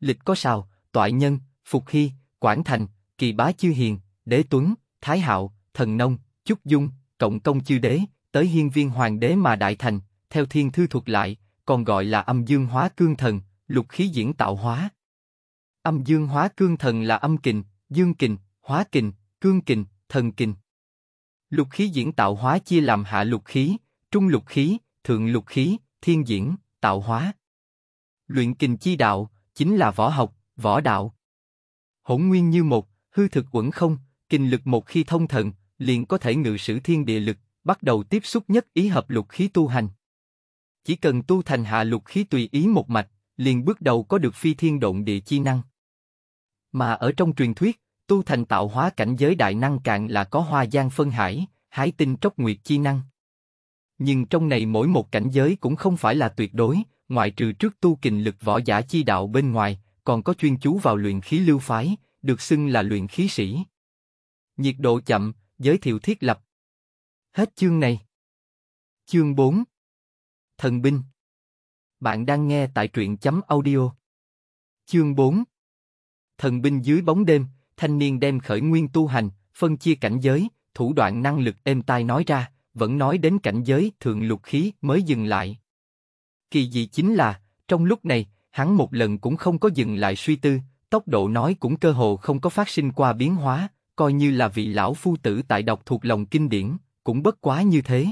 Lịch có Sào, Toại Nhân, Phục Hy, Quảng Thành, Kỳ Bá Chư Hiền, Đế Tuấn, Thái Hạo, Thần Nông, Chúc Dung, Cộng Công Chư Đế, tới Hiên Viên Hoàng Đế mà Đại Thành, theo thiên thư thuật lại, còn gọi là âm dương hóa cương thần, lục khí diễn tạo hóa. Âm dương hóa cương thần là âm kình, dương kình, hóa kình, cương kình, thần kình. Lục khí diễn tạo hóa chia làm hạ lục khí, trung lục khí, thượng lục khí, thiên diễn, tạo hóa. Luyện kình chi đạo, chính là võ học, võ đạo. Hỗn nguyên như một, hư thực quẩn không, kinh lực một khi thông thần liền có thể ngự sử thiên địa lực, bắt đầu tiếp xúc nhất ý hợp lục khí tu hành. Chỉ cần tu thành hạ lục khí tùy ý một mạch, liền bước đầu có được phi thiên động địa chi năng. Mà ở trong truyền thuyết, tu thành tạo hóa cảnh giới đại năng cạn là có hoa giang phân hải, hái tinh tróc nguyệt chi năng. Nhưng trong này mỗi một cảnh giới cũng không phải là tuyệt đối, ngoại trừ trước tu kình lực võ giả chi đạo bên ngoài, còn có chuyên chú vào luyện khí lưu phái, được xưng là luyện khí sĩ. Nhiệt độ chậm, giới thiệu thiết lập. Hết chương này. Chương 4 Thần binh Bạn đang nghe tại truyện chấm audio. Chương 4 Thần binh dưới bóng đêm, thanh niên đem khởi nguyên tu hành, phân chia cảnh giới, thủ đoạn năng lực êm tai nói ra, vẫn nói đến cảnh giới thượng lục khí mới dừng lại. Kỳ dị chính là, trong lúc này, hắn một lần cũng không có dừng lại suy tư, tốc độ nói cũng cơ hồ không có phát sinh qua biến hóa, coi như là vị lão phu tử tại đọc thuộc lòng kinh điển, cũng bất quá như thế.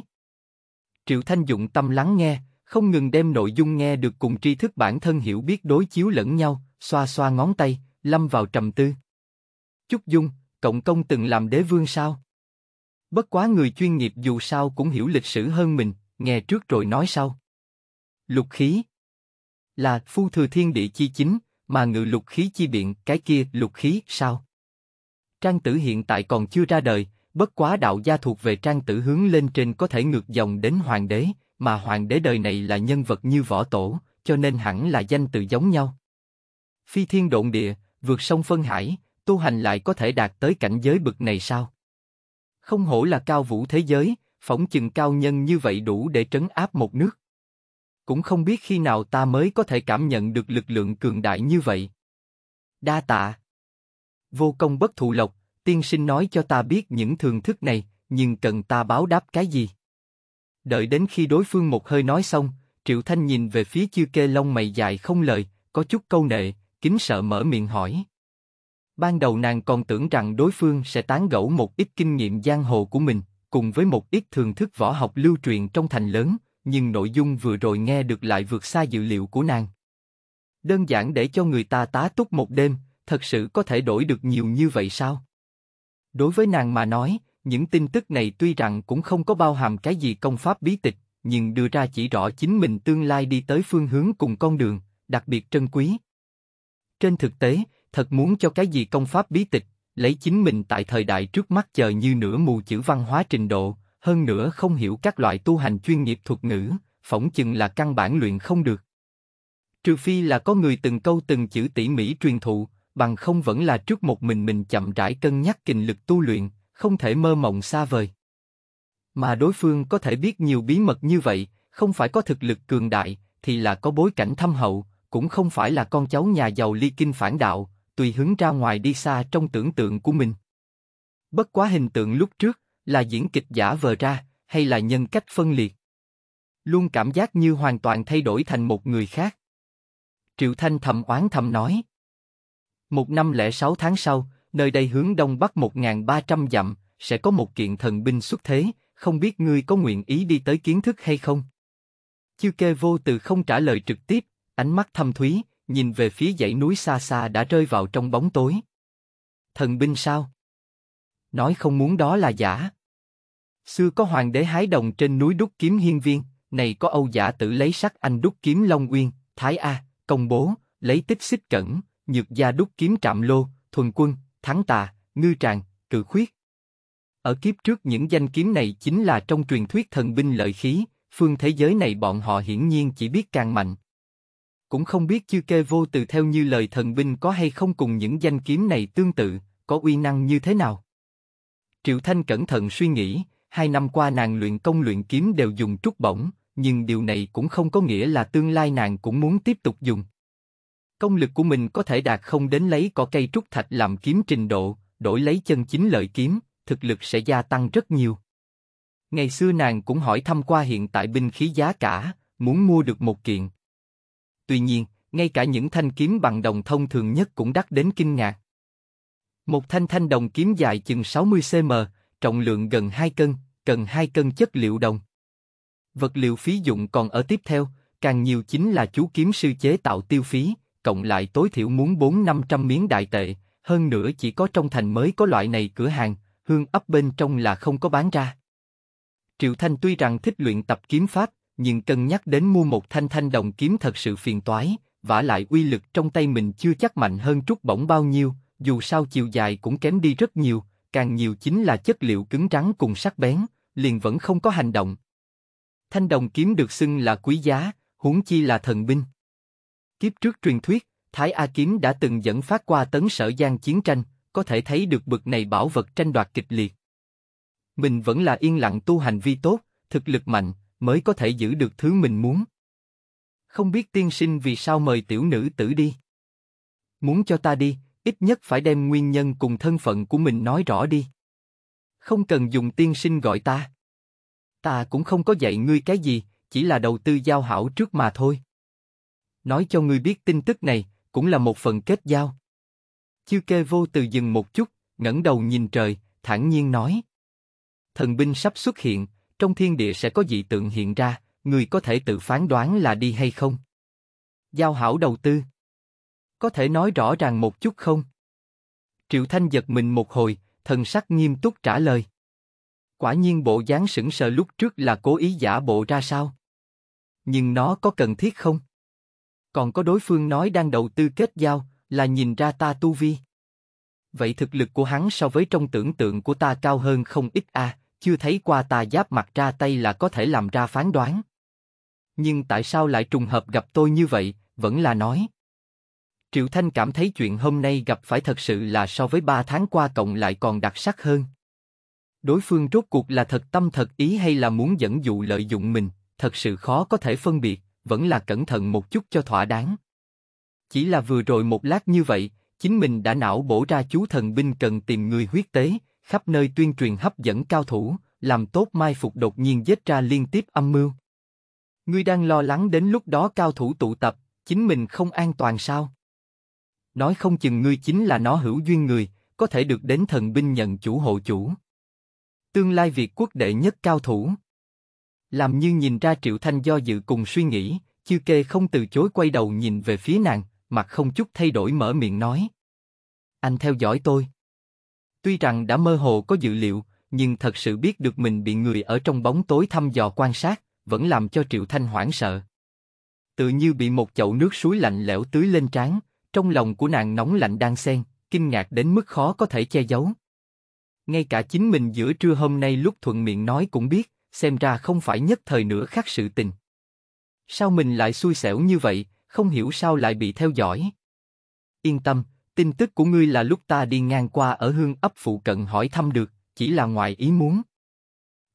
Triệu Thanh dụng tâm lắng nghe, không ngừng đem nội dung nghe được cùng tri thức bản thân hiểu biết đối chiếu lẫn nhau, xoa xoa ngón tay, lâm vào trầm tư. Chúc Dung, cộng công từng làm đế vương sao? Bất quá người chuyên nghiệp dù sao cũng hiểu lịch sử hơn mình, nghe trước rồi nói sau. Lục khí là phu thừa thiên địa chi chính, mà ngự lục khí chi biện, cái kia lục khí sao? Trang tử hiện tại còn chưa ra đời, bất quá đạo gia thuộc về trang tử hướng lên trên có thể ngược dòng đến hoàng đế, mà hoàng đế đời này là nhân vật như võ tổ, cho nên hẳn là danh từ giống nhau. Phi thiên độn địa, vượt sông phân hải, tu hành lại có thể đạt tới cảnh giới bực này sao? Không hổ là cao vũ thế giới, phỏng chừng cao nhân như vậy đủ để trấn áp một nước cũng không biết khi nào ta mới có thể cảm nhận được lực lượng cường đại như vậy. Đa tạ. Vô công bất thụ lộc, tiên sinh nói cho ta biết những thường thức này, nhưng cần ta báo đáp cái gì? Đợi đến khi đối phương một hơi nói xong, Triệu Thanh nhìn về phía chư kê lông mày dài không lời, có chút câu nệ, kính sợ mở miệng hỏi. Ban đầu nàng còn tưởng rằng đối phương sẽ tán gẫu một ít kinh nghiệm giang hồ của mình, cùng với một ít thường thức võ học lưu truyền trong thành lớn, nhưng nội dung vừa rồi nghe được lại vượt xa dự liệu của nàng. Đơn giản để cho người ta tá túc một đêm, thật sự có thể đổi được nhiều như vậy sao? Đối với nàng mà nói, những tin tức này tuy rằng cũng không có bao hàm cái gì công pháp bí tịch, nhưng đưa ra chỉ rõ chính mình tương lai đi tới phương hướng cùng con đường, đặc biệt trân quý. Trên thực tế, thật muốn cho cái gì công pháp bí tịch, lấy chính mình tại thời đại trước mắt chờ như nửa mù chữ văn hóa trình độ, hơn nữa không hiểu các loại tu hành chuyên nghiệp thuật ngữ, phỏng chừng là căn bản luyện không được. Trừ phi là có người từng câu từng chữ tỉ mỉ truyền thụ, bằng không vẫn là trước một mình mình chậm rãi cân nhắc kình lực tu luyện, không thể mơ mộng xa vời. Mà đối phương có thể biết nhiều bí mật như vậy, không phải có thực lực cường đại, thì là có bối cảnh thâm hậu, cũng không phải là con cháu nhà giàu ly kinh phản đạo, tùy hứng ra ngoài đi xa trong tưởng tượng của mình. Bất quá hình tượng lúc trước, là diễn kịch giả vờ ra, hay là nhân cách phân liệt. Luôn cảm giác như hoàn toàn thay đổi thành một người khác. Triệu Thanh thầm oán thầm nói. Một năm lẻ sáu tháng sau, nơi đây hướng đông bắc 1.300 dặm, sẽ có một kiện thần binh xuất thế, không biết ngươi có nguyện ý đi tới kiến thức hay không? Chiêu kê vô từ không trả lời trực tiếp, ánh mắt thâm thúy, nhìn về phía dãy núi xa xa đã rơi vào trong bóng tối. Thần binh sao? nói không muốn đó là giả. Xưa có hoàng đế hái đồng trên núi đúc kiếm hiên viên, này có Âu giả tử lấy sắc anh đúc kiếm Long Uyên, Thái A, công bố, lấy tích xích cẩn, nhược gia đúc kiếm trạm lô, thuần quân, thắng tà, ngư tràng, cự khuyết. Ở kiếp trước những danh kiếm này chính là trong truyền thuyết thần binh lợi khí, phương thế giới này bọn họ hiển nhiên chỉ biết càng mạnh. Cũng không biết chư kê vô từ theo như lời thần binh có hay không cùng những danh kiếm này tương tự, có uy năng như thế nào. Triệu Thanh cẩn thận suy nghĩ, hai năm qua nàng luyện công luyện kiếm đều dùng trúc bổng, nhưng điều này cũng không có nghĩa là tương lai nàng cũng muốn tiếp tục dùng. Công lực của mình có thể đạt không đến lấy cỏ cây trúc thạch làm kiếm trình độ, đổi lấy chân chính lợi kiếm, thực lực sẽ gia tăng rất nhiều. Ngày xưa nàng cũng hỏi thăm qua hiện tại binh khí giá cả, muốn mua được một kiện. Tuy nhiên, ngay cả những thanh kiếm bằng đồng thông thường nhất cũng đắt đến kinh ngạc. Một thanh thanh đồng kiếm dài chừng 60cm, trọng lượng gần 2 cân, cần 2 cân chất liệu đồng. Vật liệu phí dụng còn ở tiếp theo, càng nhiều chính là chú kiếm sư chế tạo tiêu phí, cộng lại tối thiểu muốn 4-500 miếng đại tệ, hơn nữa chỉ có trong thành mới có loại này cửa hàng, hương ấp bên trong là không có bán ra. Triệu Thanh tuy rằng thích luyện tập kiếm pháp, nhưng cân nhắc đến mua một thanh thanh đồng kiếm thật sự phiền toái, vả lại uy lực trong tay mình chưa chắc mạnh hơn trúc bổng bao nhiêu, dù sao chiều dài cũng kém đi rất nhiều, càng nhiều chính là chất liệu cứng rắn cùng sắc bén, liền vẫn không có hành động. Thanh đồng kiếm được xưng là quý giá, huống chi là thần binh. Kiếp trước truyền thuyết, Thái A Kiếm đã từng dẫn phát qua tấn sở giang chiến tranh, có thể thấy được bực này bảo vật tranh đoạt kịch liệt. Mình vẫn là yên lặng tu hành vi tốt, thực lực mạnh, mới có thể giữ được thứ mình muốn. Không biết tiên sinh vì sao mời tiểu nữ tử đi. Muốn cho ta đi, ít nhất phải đem nguyên nhân cùng thân phận của mình nói rõ đi. Không cần dùng tiên sinh gọi ta. Ta cũng không có dạy ngươi cái gì, chỉ là đầu tư giao hảo trước mà thôi. Nói cho ngươi biết tin tức này, cũng là một phần kết giao. Chư kê vô từ dừng một chút, ngẩng đầu nhìn trời, thản nhiên nói. Thần binh sắp xuất hiện, trong thiên địa sẽ có dị tượng hiện ra, người có thể tự phán đoán là đi hay không. Giao hảo đầu tư có thể nói rõ ràng một chút không? Triệu Thanh giật mình một hồi, thần sắc nghiêm túc trả lời. Quả nhiên bộ dáng sững sờ lúc trước là cố ý giả bộ ra sao? Nhưng nó có cần thiết không? Còn có đối phương nói đang đầu tư kết giao, là nhìn ra ta tu vi. Vậy thực lực của hắn so với trong tưởng tượng của ta cao hơn không ít a, chưa thấy qua ta giáp mặt ra tay là có thể làm ra phán đoán. Nhưng tại sao lại trùng hợp gặp tôi như vậy, vẫn là nói. Triệu Thanh cảm thấy chuyện hôm nay gặp phải thật sự là so với ba tháng qua cộng lại còn đặc sắc hơn. Đối phương rốt cuộc là thật tâm thật ý hay là muốn dẫn dụ lợi dụng mình, thật sự khó có thể phân biệt, vẫn là cẩn thận một chút cho thỏa đáng. Chỉ là vừa rồi một lát như vậy, chính mình đã não bổ ra chú thần binh cần tìm người huyết tế, khắp nơi tuyên truyền hấp dẫn cao thủ, làm tốt mai phục đột nhiên giết ra liên tiếp âm mưu. Ngươi đang lo lắng đến lúc đó cao thủ tụ tập, chính mình không an toàn sao? nói không chừng ngươi chính là nó hữu duyên người, có thể được đến thần binh nhận chủ hộ chủ. Tương lai Việt quốc đệ nhất cao thủ. Làm như nhìn ra Triệu Thanh do dự cùng suy nghĩ, chư kê không từ chối quay đầu nhìn về phía nàng, mặt không chút thay đổi mở miệng nói. Anh theo dõi tôi. Tuy rằng đã mơ hồ có dự liệu, nhưng thật sự biết được mình bị người ở trong bóng tối thăm dò quan sát, vẫn làm cho Triệu Thanh hoảng sợ. Tự như bị một chậu nước suối lạnh lẽo tưới lên trán, trong lòng của nàng nóng lạnh đang xen, kinh ngạc đến mức khó có thể che giấu. Ngay cả chính mình giữa trưa hôm nay lúc thuận miệng nói cũng biết, xem ra không phải nhất thời nữa khác sự tình. Sao mình lại xui xẻo như vậy, không hiểu sao lại bị theo dõi. Yên tâm, tin tức của ngươi là lúc ta đi ngang qua ở hương ấp phụ cận hỏi thăm được, chỉ là ngoài ý muốn.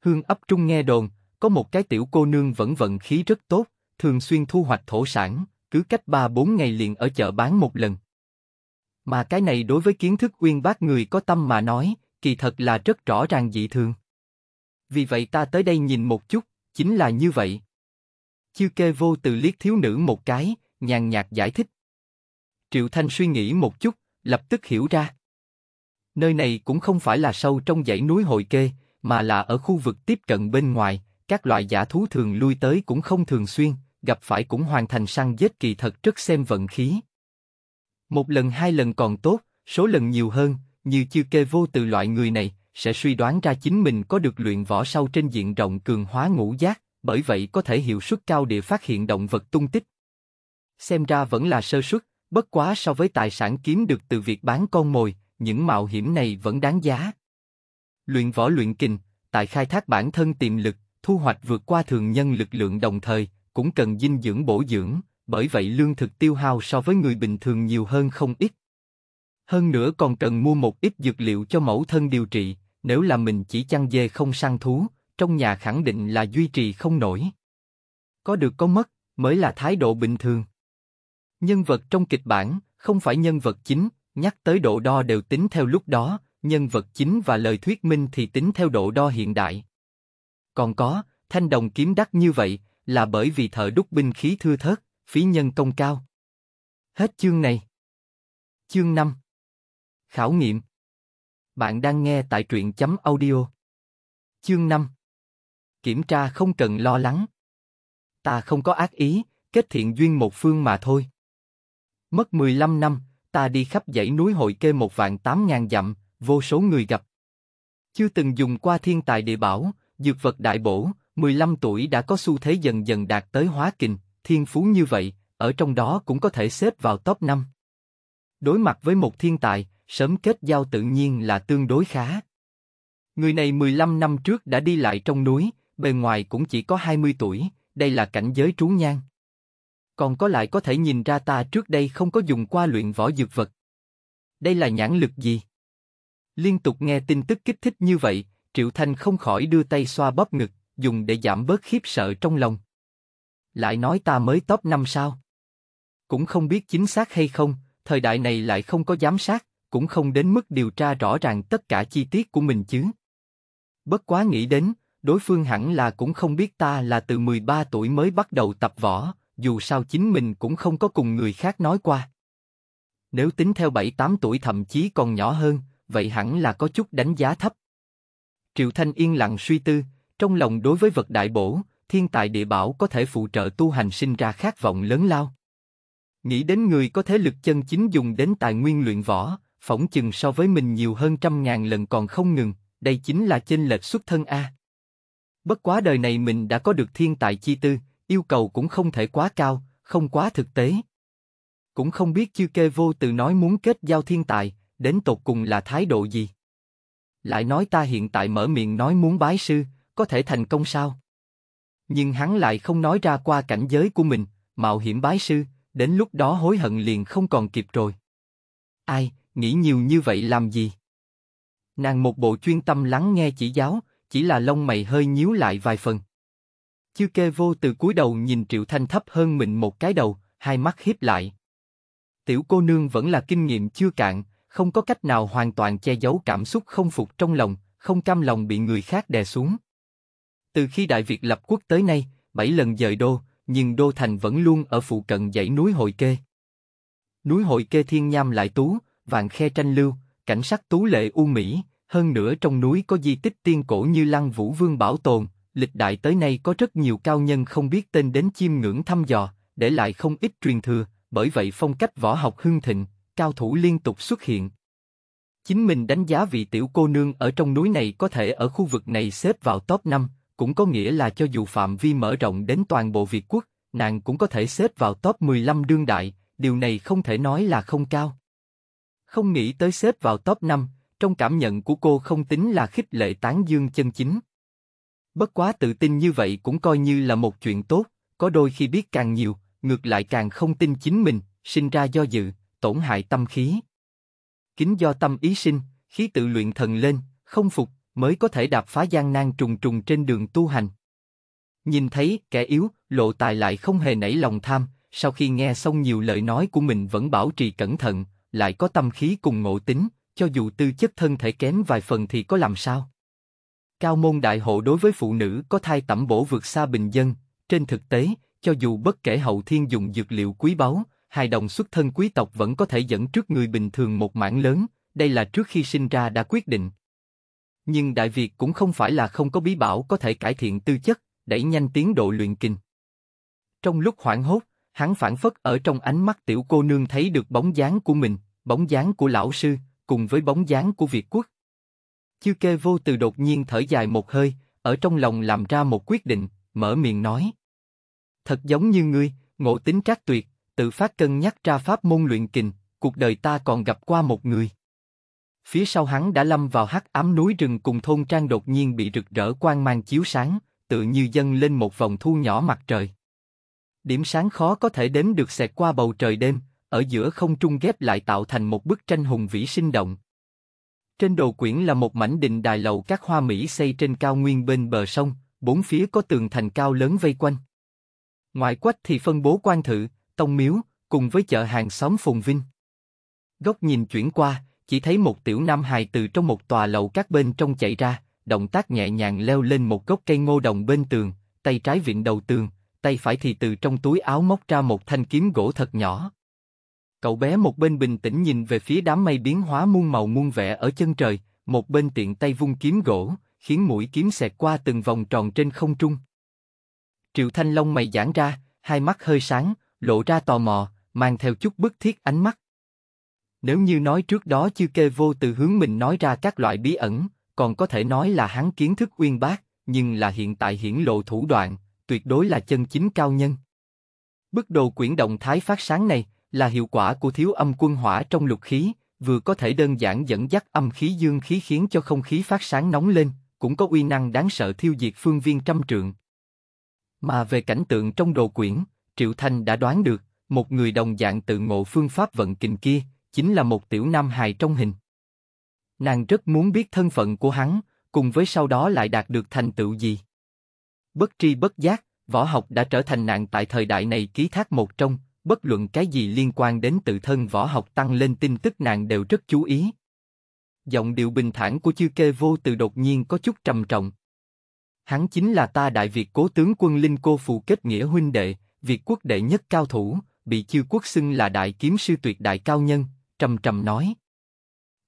Hương ấp trung nghe đồn, có một cái tiểu cô nương vẫn vận khí rất tốt, thường xuyên thu hoạch thổ sản, cứ cách 3-4 ngày liền ở chợ bán một lần. Mà cái này đối với kiến thức uyên bác người có tâm mà nói, kỳ thật là rất rõ ràng dị thường. Vì vậy ta tới đây nhìn một chút, chính là như vậy. Chiêu kê vô từ liếc thiếu nữ một cái, nhàn nhạt giải thích. Triệu Thanh suy nghĩ một chút, lập tức hiểu ra. Nơi này cũng không phải là sâu trong dãy núi hội kê, mà là ở khu vực tiếp cận bên ngoài, các loại giả thú thường lui tới cũng không thường xuyên, gặp phải cũng hoàn thành săn giết kỳ thật rất xem vận khí. Một lần hai lần còn tốt, số lần nhiều hơn, như chưa kê vô từ loại người này, sẽ suy đoán ra chính mình có được luyện võ sau trên diện rộng cường hóa ngũ giác, bởi vậy có thể hiệu suất cao để phát hiện động vật tung tích. Xem ra vẫn là sơ suất, bất quá so với tài sản kiếm được từ việc bán con mồi, những mạo hiểm này vẫn đáng giá. Luyện võ luyện kình, tại khai thác bản thân tiềm lực, thu hoạch vượt qua thường nhân lực lượng đồng thời, cũng cần dinh dưỡng bổ dưỡng, bởi vậy lương thực tiêu hao so với người bình thường nhiều hơn không ít. Hơn nữa còn cần mua một ít dược liệu cho mẫu thân điều trị, nếu là mình chỉ chăn dê không săn thú, trong nhà khẳng định là duy trì không nổi. Có được có mất, mới là thái độ bình thường. Nhân vật trong kịch bản, không phải nhân vật chính, nhắc tới độ đo đều tính theo lúc đó, nhân vật chính và lời thuyết minh thì tính theo độ đo hiện đại. Còn có, thanh đồng kiếm đắt như vậy, là bởi vì thợ đúc binh khí thưa thớt, phí nhân công cao. Hết chương này. Chương 5 Khảo nghiệm Bạn đang nghe tại truyện chấm audio. Chương 5 Kiểm tra không cần lo lắng. Ta không có ác ý, kết thiện duyên một phương mà thôi. Mất 15 năm, ta đi khắp dãy núi hội kê một vạn tám ngàn dặm, vô số người gặp. Chưa từng dùng qua thiên tài địa bảo, dược vật đại bổ, 15 tuổi đã có xu thế dần dần đạt tới hóa kình, thiên phú như vậy, ở trong đó cũng có thể xếp vào top 5. Đối mặt với một thiên tài, sớm kết giao tự nhiên là tương đối khá. Người này 15 năm trước đã đi lại trong núi, bề ngoài cũng chỉ có 20 tuổi, đây là cảnh giới trú nhang. Còn có lại có thể nhìn ra ta trước đây không có dùng qua luyện võ dược vật. Đây là nhãn lực gì? Liên tục nghe tin tức kích thích như vậy, Triệu Thanh không khỏi đưa tay xoa bóp ngực, dùng để giảm bớt khiếp sợ trong lòng. Lại nói ta mới top 5 sao? Cũng không biết chính xác hay không, thời đại này lại không có giám sát, cũng không đến mức điều tra rõ ràng tất cả chi tiết của mình chứ. Bất quá nghĩ đến, đối phương hẳn là cũng không biết ta là từ 13 tuổi mới bắt đầu tập võ, dù sao chính mình cũng không có cùng người khác nói qua. Nếu tính theo 7-8 tuổi thậm chí còn nhỏ hơn, vậy hẳn là có chút đánh giá thấp. Triệu Thanh yên lặng suy tư, trong lòng đối với vật đại bổ, thiên tài địa bảo có thể phụ trợ tu hành sinh ra khát vọng lớn lao. Nghĩ đến người có thế lực chân chính dùng đến tài nguyên luyện võ, phỏng chừng so với mình nhiều hơn trăm ngàn lần còn không ngừng, đây chính là chênh lệch xuất thân A. Bất quá đời này mình đã có được thiên tài chi tư, yêu cầu cũng không thể quá cao, không quá thực tế. Cũng không biết chư kê vô từ nói muốn kết giao thiên tài, đến tột cùng là thái độ gì. Lại nói ta hiện tại mở miệng nói muốn bái sư, có thể thành công sao? Nhưng hắn lại không nói ra qua cảnh giới của mình, mạo hiểm bái sư, đến lúc đó hối hận liền không còn kịp rồi. Ai, nghĩ nhiều như vậy làm gì? Nàng một bộ chuyên tâm lắng nghe chỉ giáo, chỉ là lông mày hơi nhíu lại vài phần. Chư kê vô từ cúi đầu nhìn Triệu Thanh thấp hơn mình một cái đầu, hai mắt hiếp lại. Tiểu cô nương vẫn là kinh nghiệm chưa cạn, không có cách nào hoàn toàn che giấu cảm xúc không phục trong lòng, không cam lòng bị người khác đè xuống. Từ khi Đại Việt lập quốc tới nay, bảy lần dời đô, nhưng đô thành vẫn luôn ở phụ cận dãy núi Hội Kê. Núi Hội Kê thiên nham lại tú, vàng khe tranh lưu, cảnh sắc tú lệ u mỹ, hơn nữa trong núi có di tích tiên cổ như Lăng Vũ Vương bảo tồn, lịch đại tới nay có rất nhiều cao nhân không biết tên đến chiêm ngưỡng thăm dò, để lại không ít truyền thừa, bởi vậy phong cách võ học hưng thịnh, cao thủ liên tục xuất hiện. Chính mình đánh giá vị tiểu cô nương ở trong núi này có thể ở khu vực này xếp vào top 5, cũng có nghĩa là cho dù phạm vi mở rộng đến toàn bộ Việt quốc, nàng cũng có thể xếp vào top 15 đương đại, điều này không thể nói là không cao. Không nghĩ tới xếp vào top 5, trong cảm nhận của cô không tính là khích lệ tán dương chân chính. Bất quá tự tin như vậy cũng coi như là một chuyện tốt, có đôi khi biết càng nhiều, ngược lại càng không tin chính mình, sinh ra do dự, tổn hại tâm khí. Kính do tâm ý sinh, khí tự luyện thần lên, không phục, mới có thể đạp phá gian nan trùng trùng trên đường tu hành. Nhìn thấy kẻ yếu, lộ tài lại không hề nảy lòng tham, sau khi nghe xong nhiều lời nói của mình vẫn bảo trì cẩn thận, lại có tâm khí cùng ngộ tính, cho dù tư chất thân thể kém vài phần thì có làm sao. Cao môn đại hộ đối với phụ nữ có thai tẩm bổ vượt xa bình dân, trên thực tế, cho dù bất kể hậu thiên dùng dược liệu quý báu, hài đồng xuất thân quý tộc vẫn có thể dẫn trước người bình thường một mảng lớn, đây là trước khi sinh ra đã quyết định. Nhưng Đại Việt cũng không phải là không có bí bảo có thể cải thiện tư chất, đẩy nhanh tiến độ luyện kinh. Trong lúc hoảng hốt, hắn phản phất ở trong ánh mắt tiểu cô nương thấy được bóng dáng của mình, bóng dáng của lão sư, cùng với bóng dáng của Việt quốc. Chư kê vô từ đột nhiên thở dài một hơi, ở trong lòng làm ra một quyết định, mở miệng nói. Thật giống như ngươi, ngộ tính trác tuyệt, tự phát cân nhắc ra pháp môn luyện kình, cuộc đời ta còn gặp qua một người phía sau hắn đã lâm vào hắc ám núi rừng cùng thôn trang đột nhiên bị rực rỡ quang mang chiếu sáng, tự như dâng lên một vòng thu nhỏ mặt trời. Điểm sáng khó có thể đếm được xẹt qua bầu trời đêm, ở giữa không trung ghép lại tạo thành một bức tranh hùng vĩ sinh động. Trên đồ quyển là một mảnh đình đài lầu các hoa mỹ xây trên cao nguyên bên bờ sông, bốn phía có tường thành cao lớn vây quanh. Ngoại quách thì phân bố quan thự, tông miếu, cùng với chợ hàng xóm phồn vinh. Góc nhìn chuyển qua, chỉ thấy một tiểu nam hài từ trong một tòa lầu các bên trong chạy ra, động tác nhẹ nhàng leo lên một gốc cây ngô đồng bên tường, tay trái vịn đầu tường, tay phải thì từ trong túi áo móc ra một thanh kiếm gỗ thật nhỏ. Cậu bé một bên bình tĩnh nhìn về phía đám mây biến hóa muôn màu muôn vẻ ở chân trời, một bên tiện tay vung kiếm gỗ, khiến mũi kiếm xẹt qua từng vòng tròn trên không trung. Triệu Thanh Long mày giãn ra, hai mắt hơi sáng, lộ ra tò mò, mang theo chút bức thiết ánh mắt. Nếu như nói trước đó chưa kê vô từ hướng mình nói ra các loại bí ẩn, còn có thể nói là hắn kiến thức uyên bác, nhưng là hiện tại hiển lộ thủ đoạn, tuyệt đối là chân chính cao nhân. Bức đồ quyển động thái phát sáng này là hiệu quả của thiếu âm quân hỏa trong lục khí, vừa có thể đơn giản dẫn dắt âm khí dương khí khiến cho không khí phát sáng nóng lên, cũng có uy năng đáng sợ thiêu diệt phương viên trăm trượng. Mà về cảnh tượng trong đồ quyển, Triệu Thanh đã đoán được, một người đồng dạng tự ngộ phương pháp vận kình kia, chính là một tiểu nam hài trong hình. Nàng rất muốn biết thân phận của hắn, cùng với sau đó lại đạt được thành tựu gì. Bất tri bất giác, võ học đã trở thành nạn tại thời đại này ký thác một trong, bất luận cái gì liên quan đến tự thân võ học tăng lên tin tức nàng đều rất chú ý. Giọng điệu bình thản của chư kê vô từ đột nhiên có chút trầm trọng. Hắn chính là ta đại việt cố tướng quân Linh Cô phụ kết nghĩa huynh đệ, Việt quốc đệ nhất cao thủ, bị chư quốc xưng là đại kiếm sư tuyệt đại cao nhân, trầm trầm nói.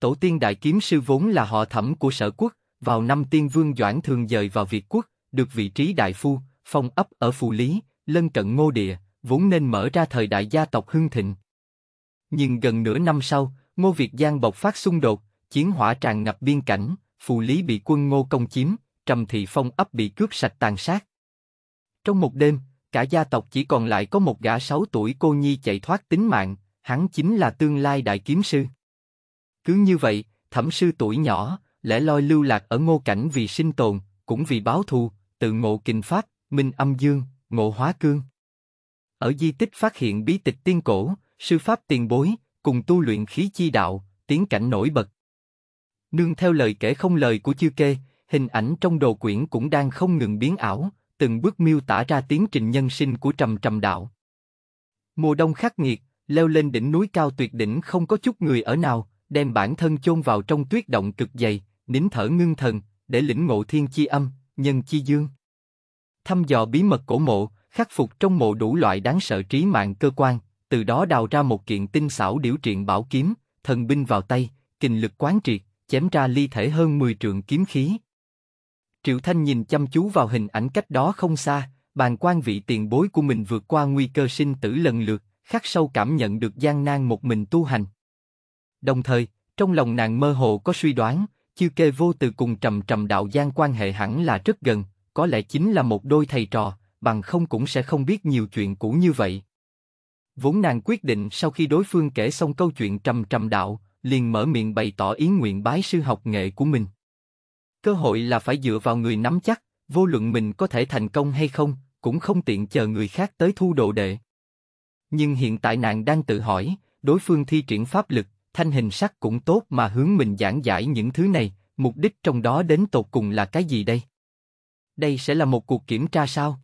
Tổ tiên đại kiếm sư vốn là họ thẩm của sở quốc, vào năm tiên vương Doãn thường dời vào Việt quốc, được vị trí đại phu, phong ấp ở Phù Lý, lân cận ngô địa, vốn nên mở ra thời đại gia tộc hưng thịnh. Nhưng gần nửa năm sau, ngô Việt Giang bộc phát xung đột, chiến hỏa tràn ngập biên cảnh, Phù Lý bị quân ngô công chiếm, Trầm Thị Phong ấp bị cướp sạch tàn sát. Trong một đêm, cả gia tộc chỉ còn lại có một gã sáu tuổi cô nhi chạy thoát tính mạng, hắn chính là tương lai đại kiếm sư. Cứ như vậy, thẩm sư tuổi nhỏ, lẽ loi lưu lạc ở ngô cảnh vì sinh tồn, cũng vì báo thù, tự ngộ kình pháp, minh âm dương, ngộ hóa cương. Ở di tích phát hiện bí tịch tiên cổ, sư pháp tiền bối, cùng tu luyện khí chi đạo, tiến cảnh nổi bật. Nương theo lời kể không lời của chư kê, hình ảnh trong đồ quyển cũng đang không ngừng biến ảo, từng bước miêu tả ra tiến trình nhân sinh của trầm trầm đạo. Mùa đông khắc nghiệt, leo lên đỉnh núi cao tuyệt đỉnh không có chút người ở nào, đem bản thân chôn vào trong tuyết động cực dày, nín thở ngưng thần, để lĩnh ngộ thiên chi âm, nhân chi dương. Thăm dò bí mật cổ mộ, khắc phục trong mộ đủ loại đáng sợ trí mạng cơ quan, từ đó đào ra một kiện tinh xảo điểu truyện bảo kiếm, thần binh vào tay, kình lực quán triệt, chém ra ly thể hơn 10 trượng kiếm khí. Triệu Thanh nhìn chăm chú vào hình ảnh cách đó không xa, bàn quan vị tiền bối của mình vượt qua nguy cơ sinh tử lần lượt, khắc sâu cảm nhận được gian nan một mình tu hành. Đồng thời, trong lòng nàng mơ hồ có suy đoán, chiêu kê vô từ cùng trầm trầm đạo gian quan hệ hẳn là rất gần, có lẽ chính là một đôi thầy trò, bằng không cũng sẽ không biết nhiều chuyện cũ như vậy. Vốn nàng quyết định sau khi đối phương kể xong câu chuyện trầm trầm đạo, liền mở miệng bày tỏ ý nguyện bái sư học nghệ của mình. Cơ hội là phải dựa vào người nắm chắc, vô luận mình có thể thành công hay không, cũng không tiện chờ người khác tới thu đồ đệ. Nhưng hiện tại nàng đang tự hỏi, đối phương thi triển pháp lực, thanh hình sắc cũng tốt mà hướng mình giảng giải những thứ này, mục đích trong đó đến tột cùng là cái gì đây? Đây sẽ là một cuộc kiểm tra sao?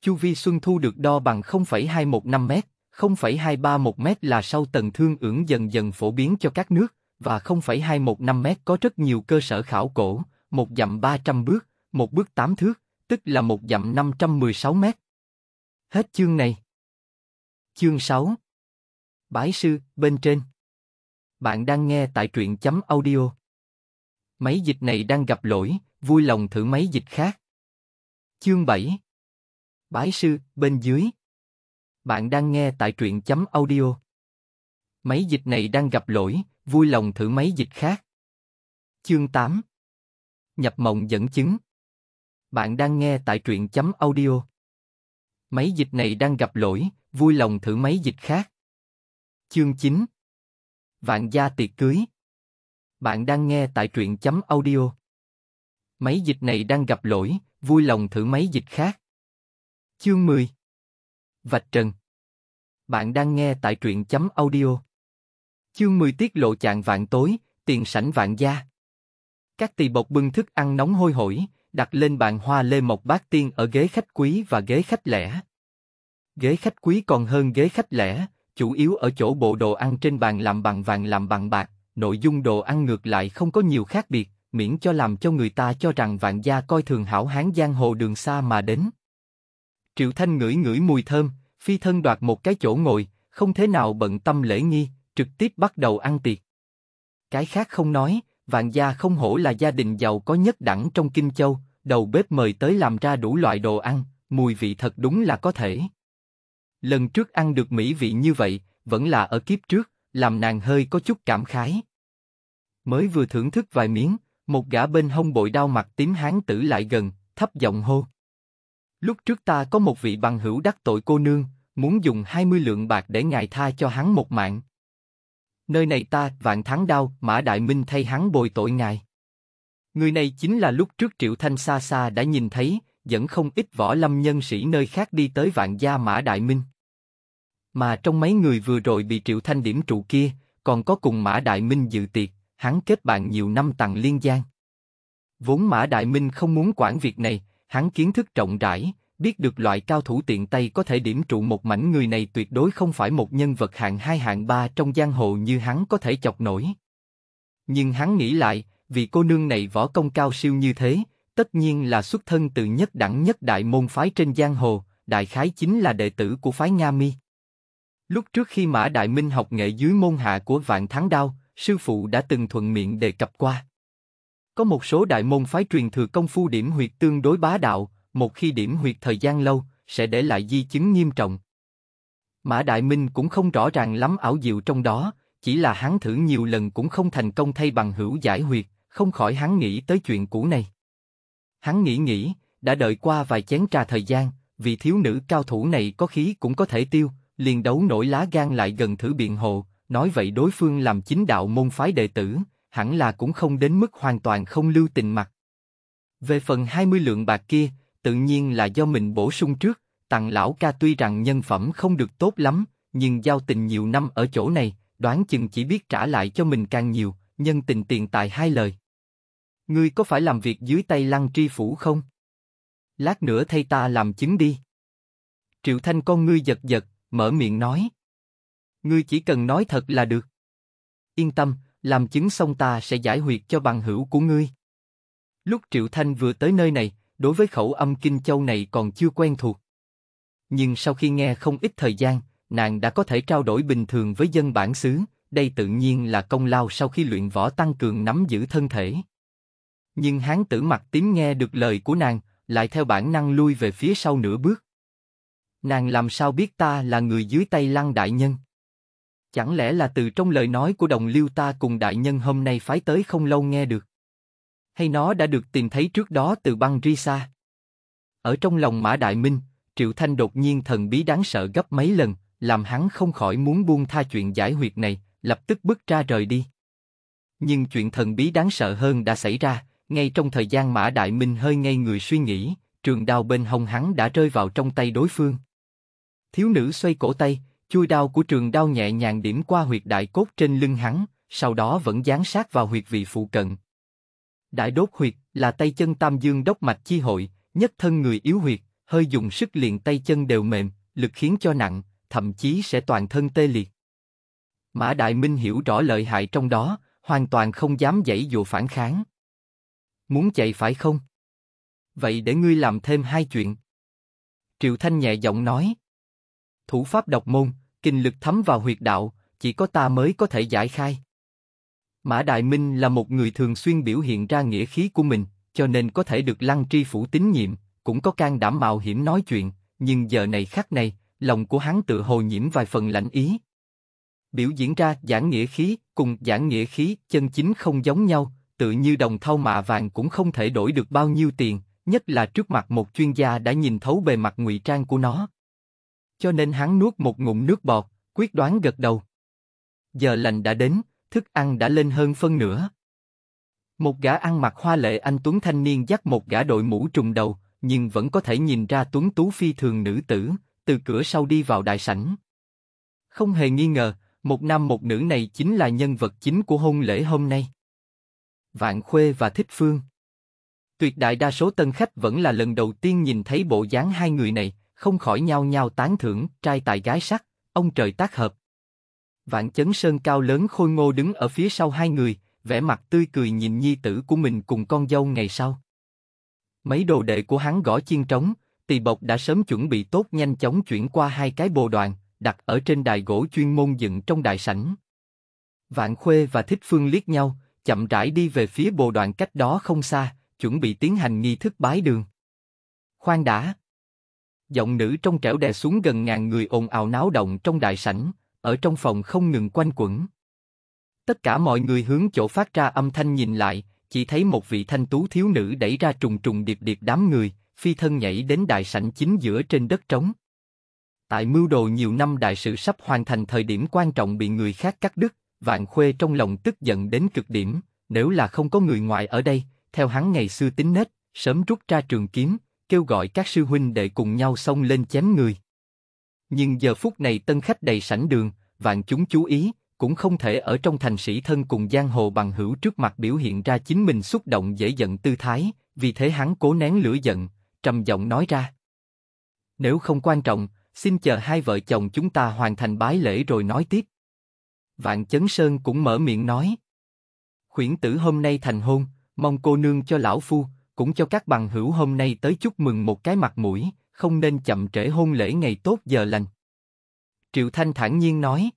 Chu vi xuân thu được đo bằng 0,215 m 0,231 m là sau tầng thương ưỡng dần dần phổ biến cho các nước, và 0,215 m có rất nhiều cơ sở khảo cổ, một dặm 300 bước, một bước 8 thước, tức là một dặm 516 mét. Hết chương này. Chương 6 Bái sư, bên trên Bạn đang nghe tại truyện chấm audio Máy dịch này đang gặp lỗi, vui lòng thử máy dịch khác. Chương 7 Bái sư, bên dưới Bạn đang nghe tại truyện chấm audio Máy dịch này đang gặp lỗi, vui lòng thử máy dịch khác. Chương 8 Nhập mộng dẫn chứng Bạn đang nghe tại truyện chấm audio Máy dịch này đang gặp lỗi, vui lòng thử máy dịch khác. Chương 9 Vạn gia tiệc cưới Bạn đang nghe tại truyện chấm audio. Máy dịch này đang gặp lỗi, vui lòng thử máy dịch khác. Chương 10 Vạch trần Bạn đang nghe tại truyện chấm audio. Chương 10 tiết lộ chạng vạn tối, tiền sảnh vạn gia. Các tỳ bộc bưng thức ăn nóng hôi hổi, đặt lên bàn hoa lê mộc bát tiên ở ghế khách quý và ghế khách lẻ. Ghế khách quý còn hơn ghế khách lẻ, chủ yếu ở chỗ bộ đồ ăn trên bàn làm bằng vàng làm bằng bạc, nội dung đồ ăn ngược lại không có nhiều khác biệt, miễn cho làm cho người ta cho rằng vạn gia coi thường hảo hán giang hồ đường xa mà đến. Triệu Thanh ngửi ngửi mùi thơm, phi thân đoạt một cái chỗ ngồi, không thế nào bận tâm lễ nghi, trực tiếp bắt đầu ăn tiệc. Cái khác không nói, Vạn gia không hổ là gia đình giàu có nhất đẳng trong Kinh Châu, đầu bếp mời tới làm ra đủ loại đồ ăn, mùi vị thật đúng là có thể. Lần trước ăn được mỹ vị như vậy, vẫn là ở kiếp trước, làm nàng hơi có chút cảm khái. Mới vừa thưởng thức vài miếng, một gã bên hông bội đao mặt tím hán tử lại gần, thấp giọng hô. Lúc trước ta có một vị bằng hữu đắc tội cô nương, muốn dùng 20 lượng bạc để ngài tha cho hắn một mạng, nơi này ta vạn tháng đau mã đại minh thay hắn bồi tội ngài người này chính là lúc trước triệu thanh xa xa đã nhìn thấy dẫn không ít võ lâm nhân sĩ nơi khác đi tới vạn gia mã đại minh mà trong mấy người vừa rồi bị triệu thanh điểm trụ kia còn có cùng mã đại minh dự tiệc hắn kết bạn nhiều năm tặng liên giang vốn mã đại minh không muốn quản việc này hắn kiến thức rộng rãi biết được loại cao thủ tiện tay có thể điểm trụ một mảnh người này tuyệt đối không phải một nhân vật hạng hai hạng ba trong giang hồ như hắn có thể chọc nổi. Nhưng hắn nghĩ lại, vì cô nương này võ công cao siêu như thế, tất nhiên là xuất thân từ nhất đẳng nhất đại môn phái trên giang hồ, đại khái chính là đệ tử của phái Nga Mi. Lúc trước khi Mã Đại Minh học nghệ dưới môn hạ của Vạn Thắng Đao, sư phụ đã từng thuận miệng đề cập qua. Có một số đại môn phái truyền thừa công phu điểm huyệt tương đối bá đạo, một khi điểm huyệt thời gian lâu, sẽ để lại di chứng nghiêm trọng. Mã Đại Minh cũng không rõ ràng lắm ảo diệu trong đó, chỉ là hắn thử nhiều lần cũng không thành công thay bằng hữu giải huyệt, không khỏi hắn nghĩ tới chuyện cũ này. Hắn nghĩ nghĩ, đã đợi qua vài chén trà thời gian, vì thiếu nữ cao thủ này có khí cũng có thể tiêu, liền đấu nổi lá gan lại gần thử biện hộ, nói vậy đối phương làm chính đạo môn phái đệ tử, hẳn là cũng không đến mức hoàn toàn không lưu tình mặt. Về phần 20 lượng bạc kia, tự nhiên là do mình bổ sung trước, tàng lão ca tuy rằng nhân phẩm không được tốt lắm, nhưng giao tình nhiều năm ở chỗ này, đoán chừng chỉ biết trả lại cho mình càng nhiều, nhân tình tiền tài hai lời. Ngươi có phải làm việc dưới tay lăng tri phủ không? Lát nữa thay ta làm chứng đi. Triệu Thanh con ngươi giật giật, mở miệng nói. Ngươi chỉ cần nói thật là được. Yên tâm, làm chứng xong ta sẽ giải huyệt cho bằng hữu của ngươi. Lúc Triệu Thanh vừa tới nơi này, đối với khẩu âm kinh châu này còn chưa quen thuộc. Nhưng sau khi nghe không ít thời gian, nàng đã có thể trao đổi bình thường với dân bản xứ, đây tự nhiên là công lao sau khi luyện võ tăng cường nắm giữ thân thể. Nhưng hán tử mặt tím nghe được lời của nàng, lại theo bản năng lui về phía sau nửa bước. Nàng làm sao biết ta là người dưới tay lăng đại nhân? Chẳng lẽ là từ trong lời nói của đồng liêu ta cùng đại nhân hôm nay phái tới không lâu nghe được? hay nó đã được tìm thấy trước đó từ băng Risa. Ở trong lòng Mã Đại Minh, Triệu Thanh đột nhiên thần bí đáng sợ gấp mấy lần, làm hắn không khỏi muốn buông tha chuyện giải huyệt này, lập tức bước ra rời đi. Nhưng chuyện thần bí đáng sợ hơn đã xảy ra, ngay trong thời gian Mã Đại Minh hơi ngây người suy nghĩ, trường đao bên hông hắn đã rơi vào trong tay đối phương. Thiếu nữ xoay cổ tay, chui đao của trường đao nhẹ nhàng điểm qua huyệt đại cốt trên lưng hắn, sau đó vẫn dán sát vào huyệt vị phụ cận, Đại đốt huyệt là tay chân tam dương đốc mạch chi hội, nhất thân người yếu huyệt, hơi dùng sức liền tay chân đều mềm, lực khiến cho nặng, thậm chí sẽ toàn thân tê liệt. Mã Đại Minh hiểu rõ lợi hại trong đó, hoàn toàn không dám dãy dụ phản kháng. Muốn chạy phải không? Vậy để ngươi làm thêm hai chuyện. Triệu Thanh nhẹ giọng nói. Thủ pháp độc môn, kinh lực thấm vào huyệt đạo, chỉ có ta mới có thể giải khai. Mã Đại Minh là một người thường xuyên biểu hiện ra nghĩa khí của mình, cho nên có thể được Lăng Tri Phủ tín nhiệm, cũng có can đảm mạo hiểm nói chuyện, nhưng giờ này khắc này, lòng của hắn tự hồ nhiễm vài phần lạnh ý. Biểu diễn ra giảng nghĩa khí cùng giảng nghĩa khí chân chính không giống nhau, tự như đồng thau mạ vàng cũng không thể đổi được bao nhiêu tiền, nhất là trước mặt một chuyên gia đã nhìn thấu bề mặt ngụy trang của nó. Cho nên hắn nuốt một ngụm nước bọt, quyết đoán gật đầu. Giờ lành đã đến, thức ăn đã lên hơn phân nửa. Một gã ăn mặc hoa lệ anh Tuấn thanh niên dắt một gã đội mũ trùng đầu, nhưng vẫn có thể nhìn ra Tuấn Tú phi thường nữ tử, từ cửa sau đi vào đại sảnh. Không hề nghi ngờ, một nam một nữ này chính là nhân vật chính của hôn lễ hôm nay. Vạn Khuê và Thích Phương Tuyệt đại đa số tân khách vẫn là lần đầu tiên nhìn thấy bộ dáng hai người này, không khỏi nhao nhao tán thưởng, trai tài gái sắc, ông trời tác hợp. Vạn Chấn Sơn cao lớn khôi ngô đứng ở phía sau hai người, vẻ mặt tươi cười nhìn nhi tử của mình cùng con dâu ngày sau. Mấy đồ đệ của hắn gõ chiên trống, tỳ bộc đã sớm chuẩn bị tốt nhanh chóng chuyển qua hai cái bồ đoàn, đặt ở trên đài gỗ chuyên môn dựng trong đại sảnh. Vạn Khuê và Thích Phương liếc nhau, chậm rãi đi về phía bồ đoàn cách đó không xa, chuẩn bị tiến hành nghi thức bái đường. Khoan đã! Giọng nữ trong trẻo đè xuống gần ngàn người ồn ào náo động trong đại sảnh, ở trong phòng không ngừng quanh quẩn. Tất cả mọi người hướng chỗ phát ra âm thanh nhìn lại, chỉ thấy một vị thanh tú thiếu nữ đẩy ra trùng trùng điệp điệp đám người, phi thân nhảy đến đại sảnh chính giữa trên đất trống. Tại mưu đồ nhiều năm đại sự sắp hoàn thành thời điểm quan trọng bị người khác cắt đứt, vạn khuê trong lòng tức giận đến cực điểm, nếu là không có người ngoại ở đây, theo hắn ngày xưa tính nết, sớm rút ra trường kiếm, kêu gọi các sư huynh đệ cùng nhau xông lên chém người. Nhưng giờ phút này tân khách đầy sảnh đường, vạn chúng chú ý, cũng không thể ở trong thành sĩ thân cùng giang hồ bằng hữu trước mặt biểu hiện ra chính mình xúc động dễ giận tư thái, vì thế hắn cố nén lửa giận, trầm giọng nói ra. Nếu không quan trọng, xin chờ hai vợ chồng chúng ta hoàn thành bái lễ rồi nói tiếp. Vạn Chấn Sơn cũng mở miệng nói. Khuyển tử hôm nay thành hôn, mong cô nương cho lão phu, cũng cho các bằng hữu hôm nay tới chúc mừng một cái mặt mũi, không nên chậm trễ hôn lễ ngày tốt giờ lành. Triệu Thanh thản nhiên nói.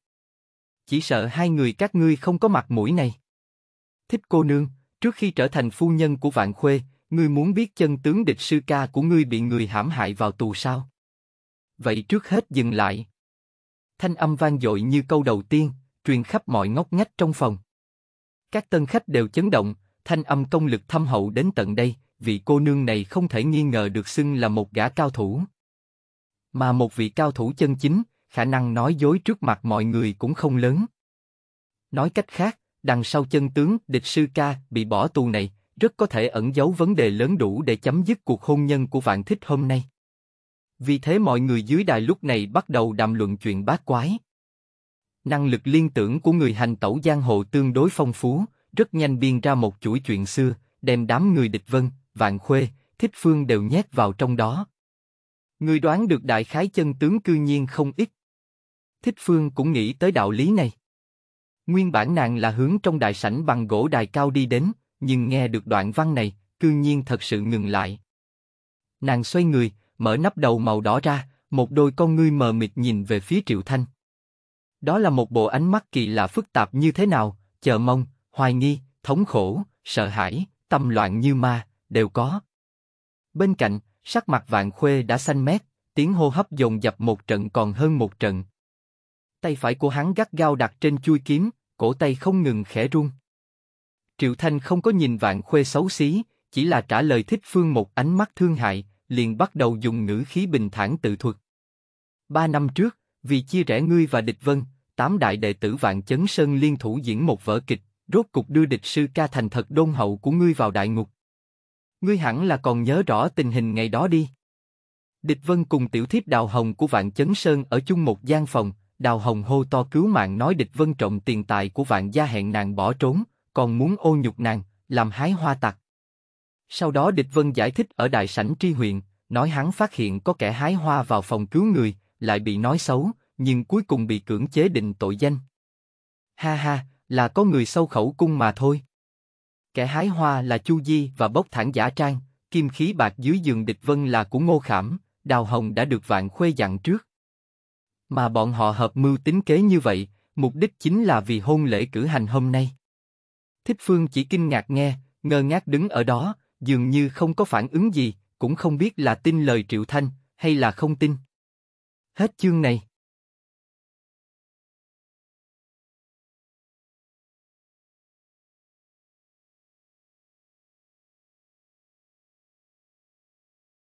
Chỉ sợ hai người các ngươi không có mặt mũi này. Thích cô nương, trước khi trở thành phu nhân của Vạn Khuê, ngươi muốn biết chân tướng địch sư ca của ngươi bị người hãm hại vào tù sao? Vậy trước hết dừng lại. Thanh âm vang dội như câu đầu tiên, truyền khắp mọi ngóc ngách trong phòng. Các tân khách đều chấn động, thanh âm công lực thâm hậu đến tận đây, vị cô nương này không thể nghi ngờ được xưng là một gã cao thủ. Mà một vị cao thủ chân chính, khả năng nói dối trước mặt mọi người cũng không lớn. Nói cách khác, đằng sau chân tướng địch sư ca bị bỏ tù này, rất có thể ẩn giấu vấn đề lớn đủ để chấm dứt cuộc hôn nhân của vạn thích hôm nay. Vì thế mọi người dưới đài lúc này bắt đầu đàm luận chuyện bát quái. Năng lực liên tưởng của người hành tẩu giang hồ tương đối phong phú, rất nhanh biên ra một chuỗi chuyện xưa, đem đám người địch vân, Vạn Khuê, Thích Phương đều nhét vào trong đó. Người đoán được đại khái chân tướng cư nhiên không ít. Thích Phương cũng nghĩ tới đạo lý này. Nguyên bản nàng là hướng trong đại sảnh bằng gỗ đài cao đi đến, nhưng nghe được đoạn văn này, cư nhiên thật sự ngừng lại. Nàng xoay người, mở nắp đầu màu đỏ ra, một đôi con ngươi mờ mịt nhìn về phía Triệu Thanh. Đó là một bộ ánh mắt kỳ lạ phức tạp như thế nào, chờ mong, hoài nghi, thống khổ, sợ hãi, tâm loạn như ma, đều có. Bên cạnh, sắc mặt vạn khuê đã xanh mét, tiếng hô hấp dồn dập một trận còn hơn một trận. Tay phải của hắn gắt gao đặt trên chui kiếm, cổ tay không ngừng khẽ run. Triệu Thanh không có nhìn vạn khuê xấu xí, chỉ là trả lời thích phương một ánh mắt thương hại, liền bắt đầu dùng ngữ khí bình thản tự thuật. Ba năm trước, vì chia rẽ ngươi và địch vân, tám đại đệ tử vạn chấn sơn liên thủ diễn một vở kịch, rốt cục đưa địch sư ca thành thật đôn hậu của ngươi vào đại ngục. Ngươi hẳn là còn nhớ rõ tình hình ngày đó đi. Địch Vân cùng tiểu thiếp Đào Hồng của Vạn Chấn Sơn ở chung một gian phòng, Đào Hồng hô to cứu mạng nói Địch Vân trộm tiền tài của Vạn gia hẹn nàng bỏ trốn, còn muốn ô nhục nàng, làm hái hoa tặc. Sau đó Địch Vân giải thích ở đại sảnh tri huyện, nói hắn phát hiện có kẻ hái hoa vào phòng cứu người, lại bị nói xấu, nhưng cuối cùng bị cưỡng chế định tội danh. Ha ha, là có người sâu khẩu cung mà thôi. Kẻ hái hoa là Chu Di và bốc Thản giả trang, kim khí bạc dưới giường địch vân là của Ngô Khảm, Đào Hồng đã được vạn khuê dặn trước. Mà bọn họ hợp mưu tính kế như vậy, mục đích chính là vì hôn lễ cử hành hôm nay. Thích Phương chỉ kinh ngạc nghe, ngơ ngác đứng ở đó, dường như không có phản ứng gì, cũng không biết là tin lời Triệu Thanh, hay là không tin. Hết chương này.